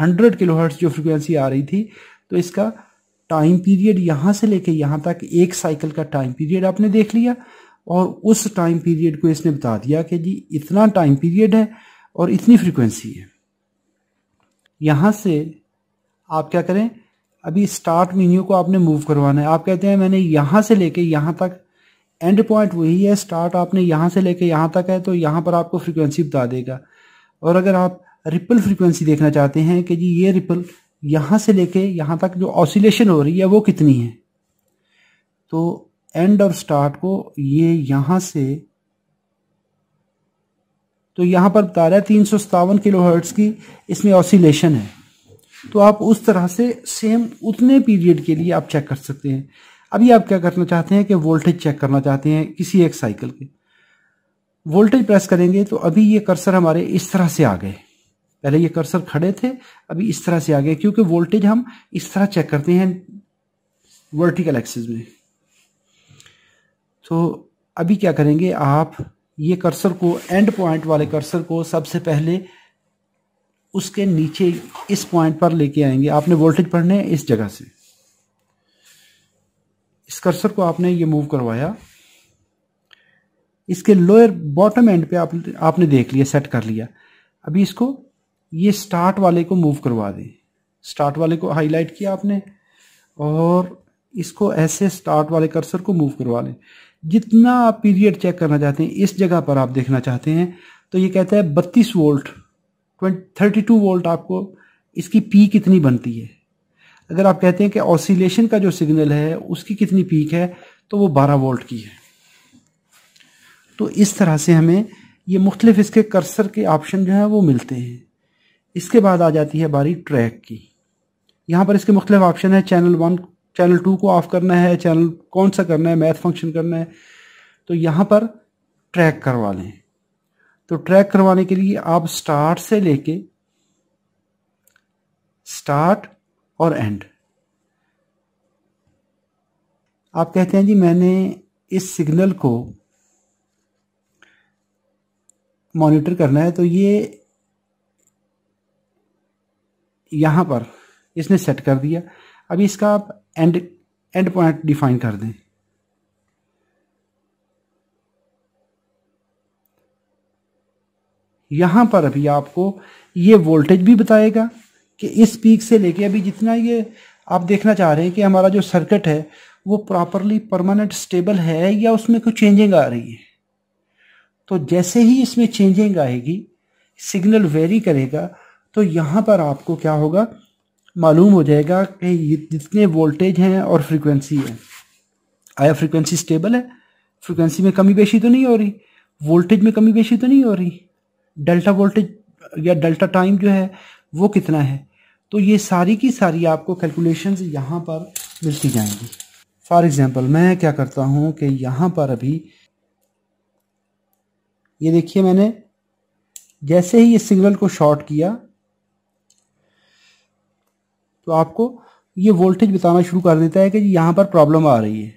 हंड्रेड किलो हर्ट्स जो फ्रिक्वेंसी आ रही थी तो इसका टाइम पीरियड यहाँ से लेके यहाँ तक एक साइकिल का टाइम पीरियड आपने देख लिया और उस टाइम पीरियड को इसने बता दिया कि जी इतना टाइम पीरियड है और इतनी फ्रिक्वेंसी है यहाँ से आप क्या करें अभी स्टार्ट मीन्यू को आपने मूव करवाना है आप कहते हैं मैंने यहाँ से लेके यहाँ तक एंड पॉइंट वही है स्टार्ट आपने यहाँ से लेके यहाँ तक है तो यहाँ पर आपको फ्रीक्वेंसी बता देगा और अगर आप रिपल फ्रीक्वेंसी देखना चाहते हैं कि जी ये रिपल यहाँ से लेके यहाँ तक जो ऑसिलेशन हो रही है वो कितनी है तो एंड और स्टार्ट को ये यहाँ से तो यहाँ पर बता रहा है तीन सौ सतावन किलो हर्ट्स की इसमें ऑसिलेशन है तो आप उस तरह से सेम उतने पीरियड के लिए आप चेक कर सकते हैं अभी आप क्या करना चाहते हैं कि वोल्टेज चेक करना चाहते हैं किसी एक साइकिल के वोल्टेज प्रेस करेंगे तो अभी ये कर्सर हमारे इस तरह से आ गए पहले ये कर्सर खड़े थे अभी इस तरह से आ गए क्योंकि वोल्टेज हम इस तरह चेक करते हैं वर्टिकल एक्सिस में तो अभी क्या करेंगे आप ये कर्सर को एंड पॉइंट वाले कर्सर को सबसे पहले उसके नीचे इस पॉइंट पर लेके आएंगे आपने वोल्टेज पढ़ने इस जगह से इस कर्सर को आपने ये मूव करवाया इसके लोअर बॉटम एंड पे आप आपने देख लिया सेट कर लिया अभी इसको ये स्टार्ट वाले को मूव करवा दें स्टार्ट वाले को हाईलाइट किया आपने और इसको ऐसे स्टार्ट वाले कर्सर को मूव करवा लें जितना आप पीरियड चेक करना चाहते हैं इस जगह पर आप देखना चाहते हैं तो ये कहता है बत्तीस वोल्ट ट्वेंट थर्टी टू वोल्ट आपको इसकी पी कितनी बनती है अगर आप कहते हैं कि ऑसिलेशन का जो सिग्नल है उसकी कितनी पीक है तो वो 12 वोल्ट की है तो इस तरह से हमें ये मुख्तलिफ इसके कर्सर के ऑप्शन जो हैं वो मिलते हैं इसके बाद आ जाती है बारी ट्रैक की यहाँ पर इसके मुख्तलिफ ऑप्शन है चैनल वन चैनल टू को ऑफ़ करना है चैनल कौन सा करना है मैथ फंक्शन करना है तो यहाँ पर ट्रैक करवा लें तो ट्रैक करवाने के लिए आप स्टार्ट से लेके स्टार्ट और एंड आप कहते हैं जी मैंने इस सिग्नल को मॉनिटर करना है तो ये यहां पर इसने सेट कर दिया अभी इसका आप एंड एंड पॉइंट डिफाइन कर दें यहां पर अभी आपको ये वोल्टेज भी बताएगा कि इस पीक से लेके अभी जितना ये आप देखना चाह रहे हैं कि हमारा जो सर्किट है वो प्रॉपरली परमानेंट स्टेबल है या उसमें कोई चेंजिंग आ रही है तो जैसे ही इसमें चेंजिंग आएगी सिग्नल वेरी करेगा तो यहाँ पर आपको क्या होगा मालूम हो जाएगा कि जितने वोल्टेज हैं और फ्रीक्वेंसी है आया फ्रीक्वेंसी स्टेबल है फ्रीक्वेंसी में कमी बेशी तो नहीं हो रही वोल्टेज में कमी बेशी तो नहीं हो रही डेल्टा वोल्टेज या डेल्टा टाइम जो है वो कितना है तो ये सारी की सारी आपको कैलकुलेशन यहाँ पर मिलती जाएंगी फॉर एग्ज़ाम्पल मैं क्या करता हूँ कि यहाँ पर अभी ये देखिए मैंने जैसे ही ये सिग्नल को शॉर्ट किया तो आपको ये वोल्टेज बताना शुरू कर देता है कि यहाँ पर प्रॉब्लम आ रही है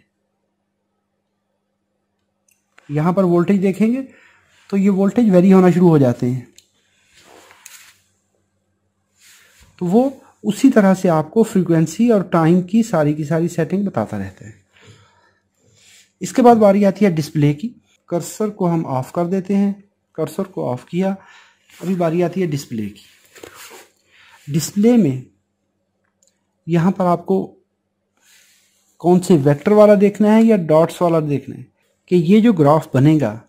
यहाँ पर वोल्टेज देखेंगे तो ये वोल्टेज वेरी होना शुरू हो जाते हैं तो वो उसी तरह से आपको फ्रीक्वेंसी और टाइम की सारी की सारी सेटिंग बताता रहता है इसके बाद बारी आती है डिस्प्ले की कर्सर को हम ऑफ़ कर देते हैं कर्सर को ऑफ़ किया अभी बारी आती है डिस्प्ले की डिस्प्ले में यहाँ पर आपको कौन से वेक्टर वाला देखना है या डॉट्स वाला देखना है कि ये जो ग्राफ बनेगा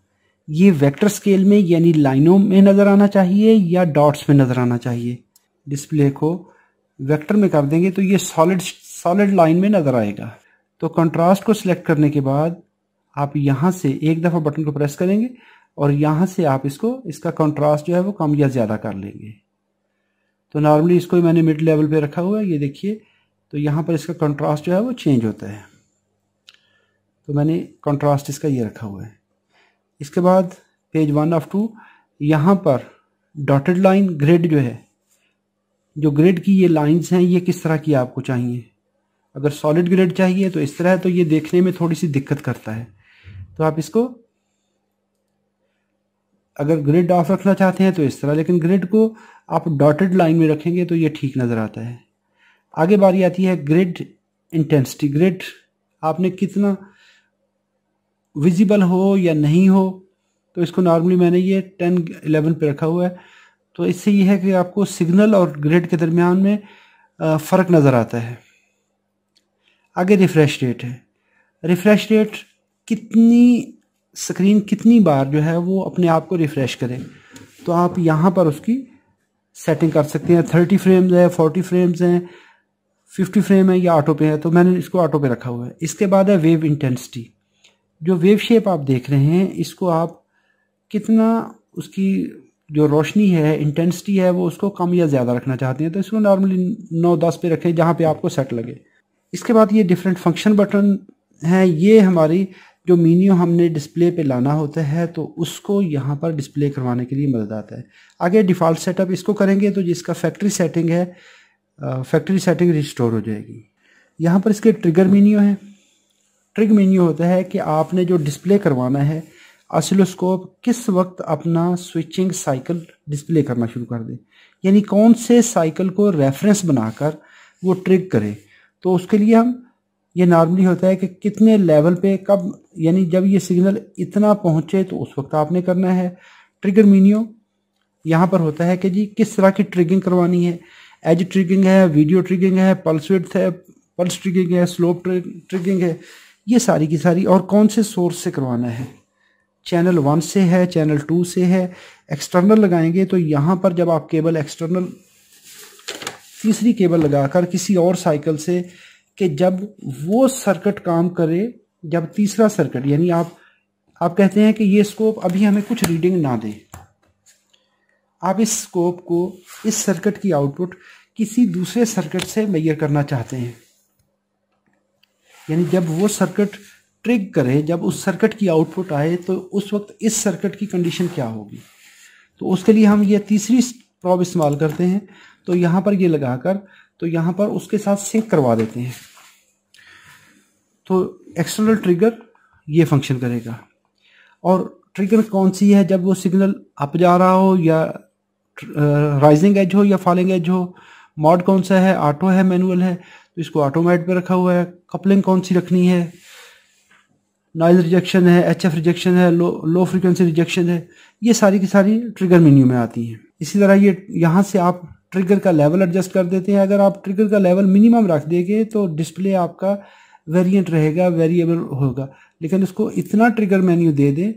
ये वेक्टर स्केल में यानी लाइनों में नज़र आना चाहिए या डॉट्स में नज़र आना चाहिए डिस्प्ले को वेक्टर में कर देंगे तो ये सॉलिड सॉलिड लाइन में नज़र आएगा तो कंट्रास्ट को सिलेक्ट करने के बाद आप यहाँ से एक दफ़ा बटन को प्रेस करेंगे और यहाँ से आप इसको इसका कंट्रास्ट जो है वो कम या ज़्यादा कर लेंगे तो नॉर्मली इसको मैंने मिड लेवल पे रखा हुआ है ये देखिए तो यहाँ पर इसका कंट्रास्ट जो है वो चेंज होता है तो मैंने कंट्रास्ट इसका ये रखा हुआ है इसके बाद पेज वन ऑफ टू यहाँ पर डॉटेड लाइन ग्रेड जो है जो ग्रिड की ये लाइंस हैं ये किस तरह की आपको चाहिए अगर सॉलिड ग्रिड चाहिए तो इस तरह तो ये देखने में थोड़ी सी दिक्कत करता है तो आप इसको अगर ग्रिड ऑफ रखना चाहते हैं तो इस तरह लेकिन ग्रिड को आप डॉटेड लाइन में रखेंगे तो ये ठीक नज़र आता है आगे बारी आती है ग्रिड इंटेंसिटी ग्रिड आपने कितना विजिबल हो या नहीं हो तो इसको नॉर्मली मैंने ये टेन इलेवन पे रखा हुआ है तो इससे यह है कि आपको सिग्नल और ग्रिड के दरमियान में फ़र्क नज़र आता है आगे रिफ़्रेश रेट है रिफ़्रेश रेट कितनी स्क्रीन कितनी बार जो है वो अपने आप को रिफ़्रेश करें तो आप यहाँ पर उसकी सेटिंग कर सकते हैं थर्टी फ्रेम्स है फोर्टी फ्रेम्स हैं फिफ्टी फ्रेम है या ऑटो पे है तो मैंने इसको ऑटो पे रखा हुआ है इसके बाद है वेव इंटेंसिटी जो वेव शेप आप देख रहे हैं इसको आप कितना उसकी जो रोशनी है इंटेंसिटी है वो उसको कम या ज़्यादा रखना चाहते हैं तो इसको नॉर्मली नौ दस पे रखें जहाँ पे आपको सेट लगे इसके बाद ये डिफरेंट फंक्शन बटन हैं ये हमारी जो मीन्यू हमने डिस्प्ले पे लाना होता है तो उसको यहाँ पर डिस्प्ले करवाने के लिए मदद आता है आगे डिफ़ॉल्ट सेटअप इसको करेंगे तो जिसका फैक्ट्री सेटिंग है फैक्ट्री सेटिंग रिस्टोर हो जाएगी यहाँ पर इसके ट्रिगर मीन्यू है ट्रिग मीन्यू होता है कि आपने जो डिस्प्ले करवाना है ऑसिलोस्कोप किस वक्त अपना स्विचिंग साइकिल डिस्प्ले करना शुरू कर दे यानी कौन से साइकिल को रेफरेंस बनाकर वो ट्रिक करे तो उसके लिए हम ये नॉर्मली होता है कि कितने लेवल पे कब यानी जब ये सिग्नल इतना पहुंचे तो उस वक्त आपने करना है ट्रिगर मीनियो यहाँ पर होता है कि जी किस तरह की ट्रिगिंग करवानी है एज ट्रिगिंग है वीडियो ट्रिगिंग है पल्स विड्थ है पल्स ट्रिगिंग है स्लोप ट्रिगिंग है ये सारी की सारी और कौन से सोर्स से करवाना है चैनल वन से है चैनल टू से है एक्सटर्नल लगाएंगे तो यहाँ पर जब आप केबल एक्सटर्नल तीसरी केबल लगाकर किसी और साइकिल से कि जब वो सर्किट काम करे जब तीसरा सर्किट यानी आप आप कहते हैं कि ये स्कोप अभी हमें कुछ रीडिंग ना दे आप इस स्कोप को इस सर्किट की आउटपुट किसी दूसरे सर्किट से मैयर करना चाहते हैं यानी जब वो सर्किट ट्रिग करे जब उस सर्किट की आउटपुट आए तो उस वक्त इस सर्किट की कंडीशन क्या होगी तो उसके लिए हम ये तीसरी प्रॉब इस्तेमाल करते हैं तो यहाँ पर ये लगाकर तो यहाँ पर उसके साथ सिंक करवा देते हैं तो एक्सटर्नल ट्रिगर ये फंक्शन करेगा और ट्रिगर कौन सी है जब वो सिग्नल अप जा रहा हो या राइजिंग एज हो या फॉलिंग एज हो मॉड कौन सा है ऑटो है मैनुअल है तो इसको ऑटोमेट पे रखा हुआ है कपलिंग कौन सी रखनी है नॉइज रिजेक्शन है एच एफ रिजेक्शन है लो लो फ्रिक्वेंसी रिजेक्शन है ये सारी की सारी ट्रिगर मेन्यू में आती हैं इसी तरह ये यहाँ से आप ट्रिगर का लेवल एडजस्ट कर देते हैं अगर आप ट्रिगर का लेवल मिनिमम रख देंगे तो डिस्प्ले आपका वेरिएंट रहेगा वेरिएबल होगा लेकिन उसको इतना ट्रिगर मेन्यू दे दें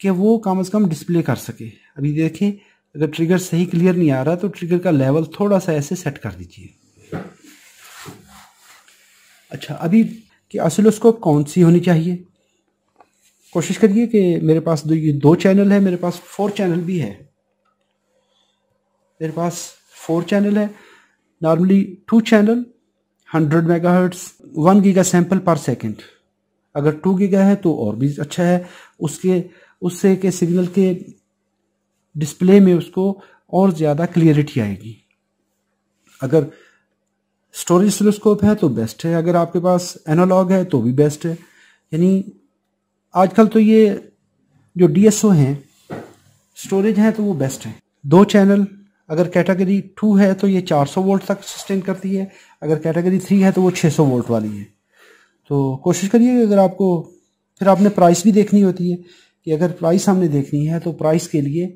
कि वो कम अज़ कम डिस्प्ले कर सके अभी देखें अगर ट्रिगर सही क्लियर नहीं आ रहा तो ट्रिगर का लेवल थोड़ा सा ऐसे सेट कर दीजिए अच्छा अभी कि ऑसिलोस्कोप कौन सी होनी चाहिए कोशिश करिए कि मेरे पास दो ये दो चैनल है मेरे पास फोर चैनल भी है मेरे पास फोर चैनल है normally two channel hundred mega hertz one giga sample per second अगर टू गीगा है तो और भी अच्छा है उसके उससे के सिग्नल के डिस्प्ले में उसको और ज़्यादा क्लियरिटी आएगी अगर स्टोरेज सिलोस्कोप है तो बेस्ट है अगर आपके पास एनालॉग है तो भी बेस्ट है यानी आजकल तो ये जो ओ हैं स्टोरेज हैं तो वो बेस्ट हैं दो चैनल अगर कैटेगरी टू है तो ये 400 वोल्ट तक सस्टेन करती है अगर कैटेगरी थ्री है तो वो 600 वोल्ट वाली है तो कोशिश करिए अगर आपको फिर आपने प्राइस भी देखनी होती है कि अगर प्राइस हमने देखनी है तो प्राइस के लिए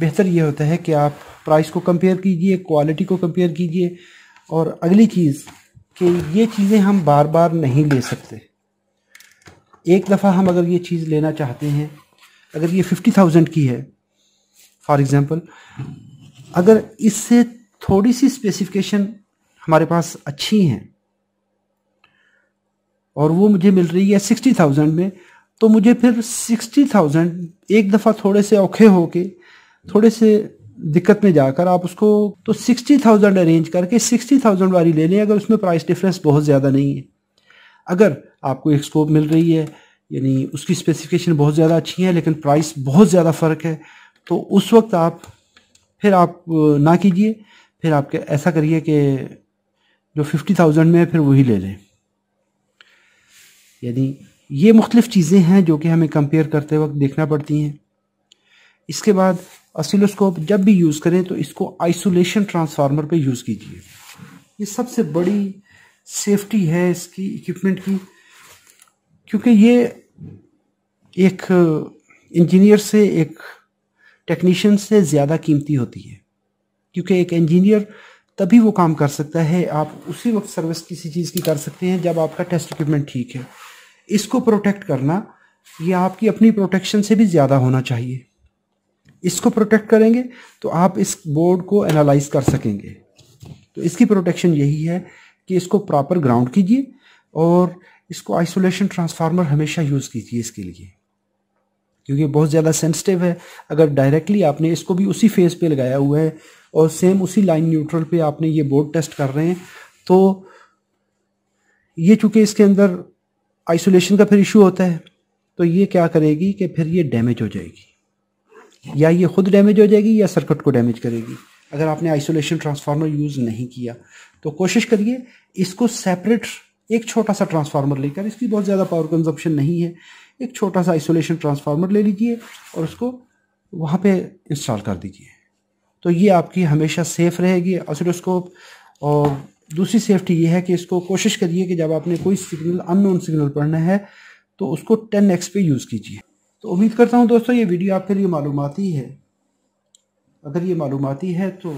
बेहतर ये होता है कि आप प्राइस को कंपेयर कीजिए क्वालिटी को कंपेयर कीजिए और अगली चीज़ कि ये चीज़ें हम बार बार नहीं ले सकते एक दफ़ा हम अगर ये चीज़ लेना चाहते हैं अगर ये फिफ्टी थाउजेंड की है फॉर एग्ज़ाम्पल अगर इससे थोड़ी सी स्पेसिफिकेशन हमारे पास अच्छी हैं और वो मुझे मिल रही है सिक्सटी थाउजेंड में तो मुझे फिर सिक्सटी थाउजेंड एक दफ़ा थोड़े से औखे होके थोड़े से दिक्कत में जाकर आप उसको तो सिक्सटी थाउजेंड अरेंज करके सिक्सटी थाउजेंड वाली ले लें अगर उसमें प्राइस डिफरेंस बहुत ज़्यादा नहीं है अगर आपको एक स्कोप मिल रही है यानी उसकी स्पेसिफिकेशन बहुत ज़्यादा अच्छी है लेकिन प्राइस बहुत ज़्यादा फ़र्क है तो उस वक्त आप फिर आप ना कीजिए फिर आप ऐसा करिए कि जो फिफ्टी थाउजेंड में है फिर वही ले लें यानी ये मुख्तलिफ़ चीज़ें हैं जो कि हमें कंपेयर करते वक्त देखना पड़ती हैं इसके बाद असिलोस्कोप जब भी यूज़ करें तो इसको आइसोलेशन ट्रांसफार्मर पे यूज़ कीजिए ये सबसे बड़ी सेफ्टी है इसकी इक्विपमेंट की क्योंकि ये एक इंजीनियर uh, से एक टेक्नीशियन से ज़्यादा कीमती होती है क्योंकि एक इंजीनियर तभी वो काम कर सकता है आप उसी वक्त सर्विस किसी चीज़ की कर सकते हैं जब आपका टेस्ट इक्विपमेंट ठीक है इसको प्रोटेक्ट करना ये आपकी अपनी प्रोटेक्शन से भी ज़्यादा होना चाहिए इसको प्रोटेक्ट करेंगे तो आप इस बोर्ड को एनालाइज कर सकेंगे तो इसकी प्रोटेक्शन यही है कि इसको प्रॉपर ग्राउंड कीजिए और इसको आइसोलेशन ट्रांसफार्मर हमेशा यूज़ कीजिए इसके लिए क्योंकि बहुत ज़्यादा सेंसिटिव है अगर डायरेक्टली आपने इसको भी उसी फेज पे लगाया हुआ है और सेम उसी लाइन न्यूट्रल पे आपने ये बोर्ड टेस्ट कर रहे हैं तो ये चूंकि इसके अंदर आइसोलेशन का फिर इशू होता है तो ये क्या करेगी कि फिर ये डैमेज हो जाएगी या ये खुद डैमेज हो जाएगी या सर्किट को डैमेज करेगी अगर आपने आइसोलेशन ट्रांसफार्मर यूज़ नहीं किया तो कोशिश करिए इसको सेपरेट एक छोटा सा ट्रांसफार्मर लेकर इसकी बहुत ज़्यादा पावर कंजप्शन नहीं है एक छोटा सा आइसोलेशन ट्रांसफार्मर ले लीजिए और उसको वहाँ पे इंस्टॉल कर दीजिए तो ये आपकी हमेशा सेफ़ रहेगी ऑसिलोस्कोप और दूसरी सेफ्टी ये है कि इसको कोशिश करिए कि जब आपने कोई सिग्नल अननोन सिग्नल पढ़ना है तो उसको टेन एक्स पे यूज़ कीजिए तो उम्मीद करता हूँ दोस्तों ये वीडियो आपके लिए मालूमती है अगर ये मालूमती है तो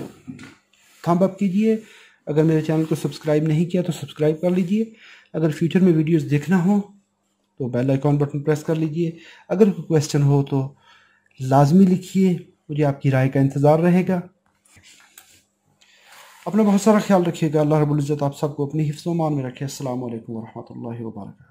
थम्प अप कीजिए अगर मेरे चैनल को सब्सक्राइब नहीं किया तो सब्सक्राइब कर लीजिए अगर फ्यूचर में वीडियोस देखना हो तो बेल आइकॉन बटन प्रेस कर लीजिए अगर कोई क्वेश्चन हो तो लाजमी लिखिए मुझे आपकी राय का इंतज़ार रहेगा अपना बहुत सारा ख्याल रखिएगा अल्लाह रबुल्ज़त आप सबको अपनी मान में रखे असल वरहमल वर्का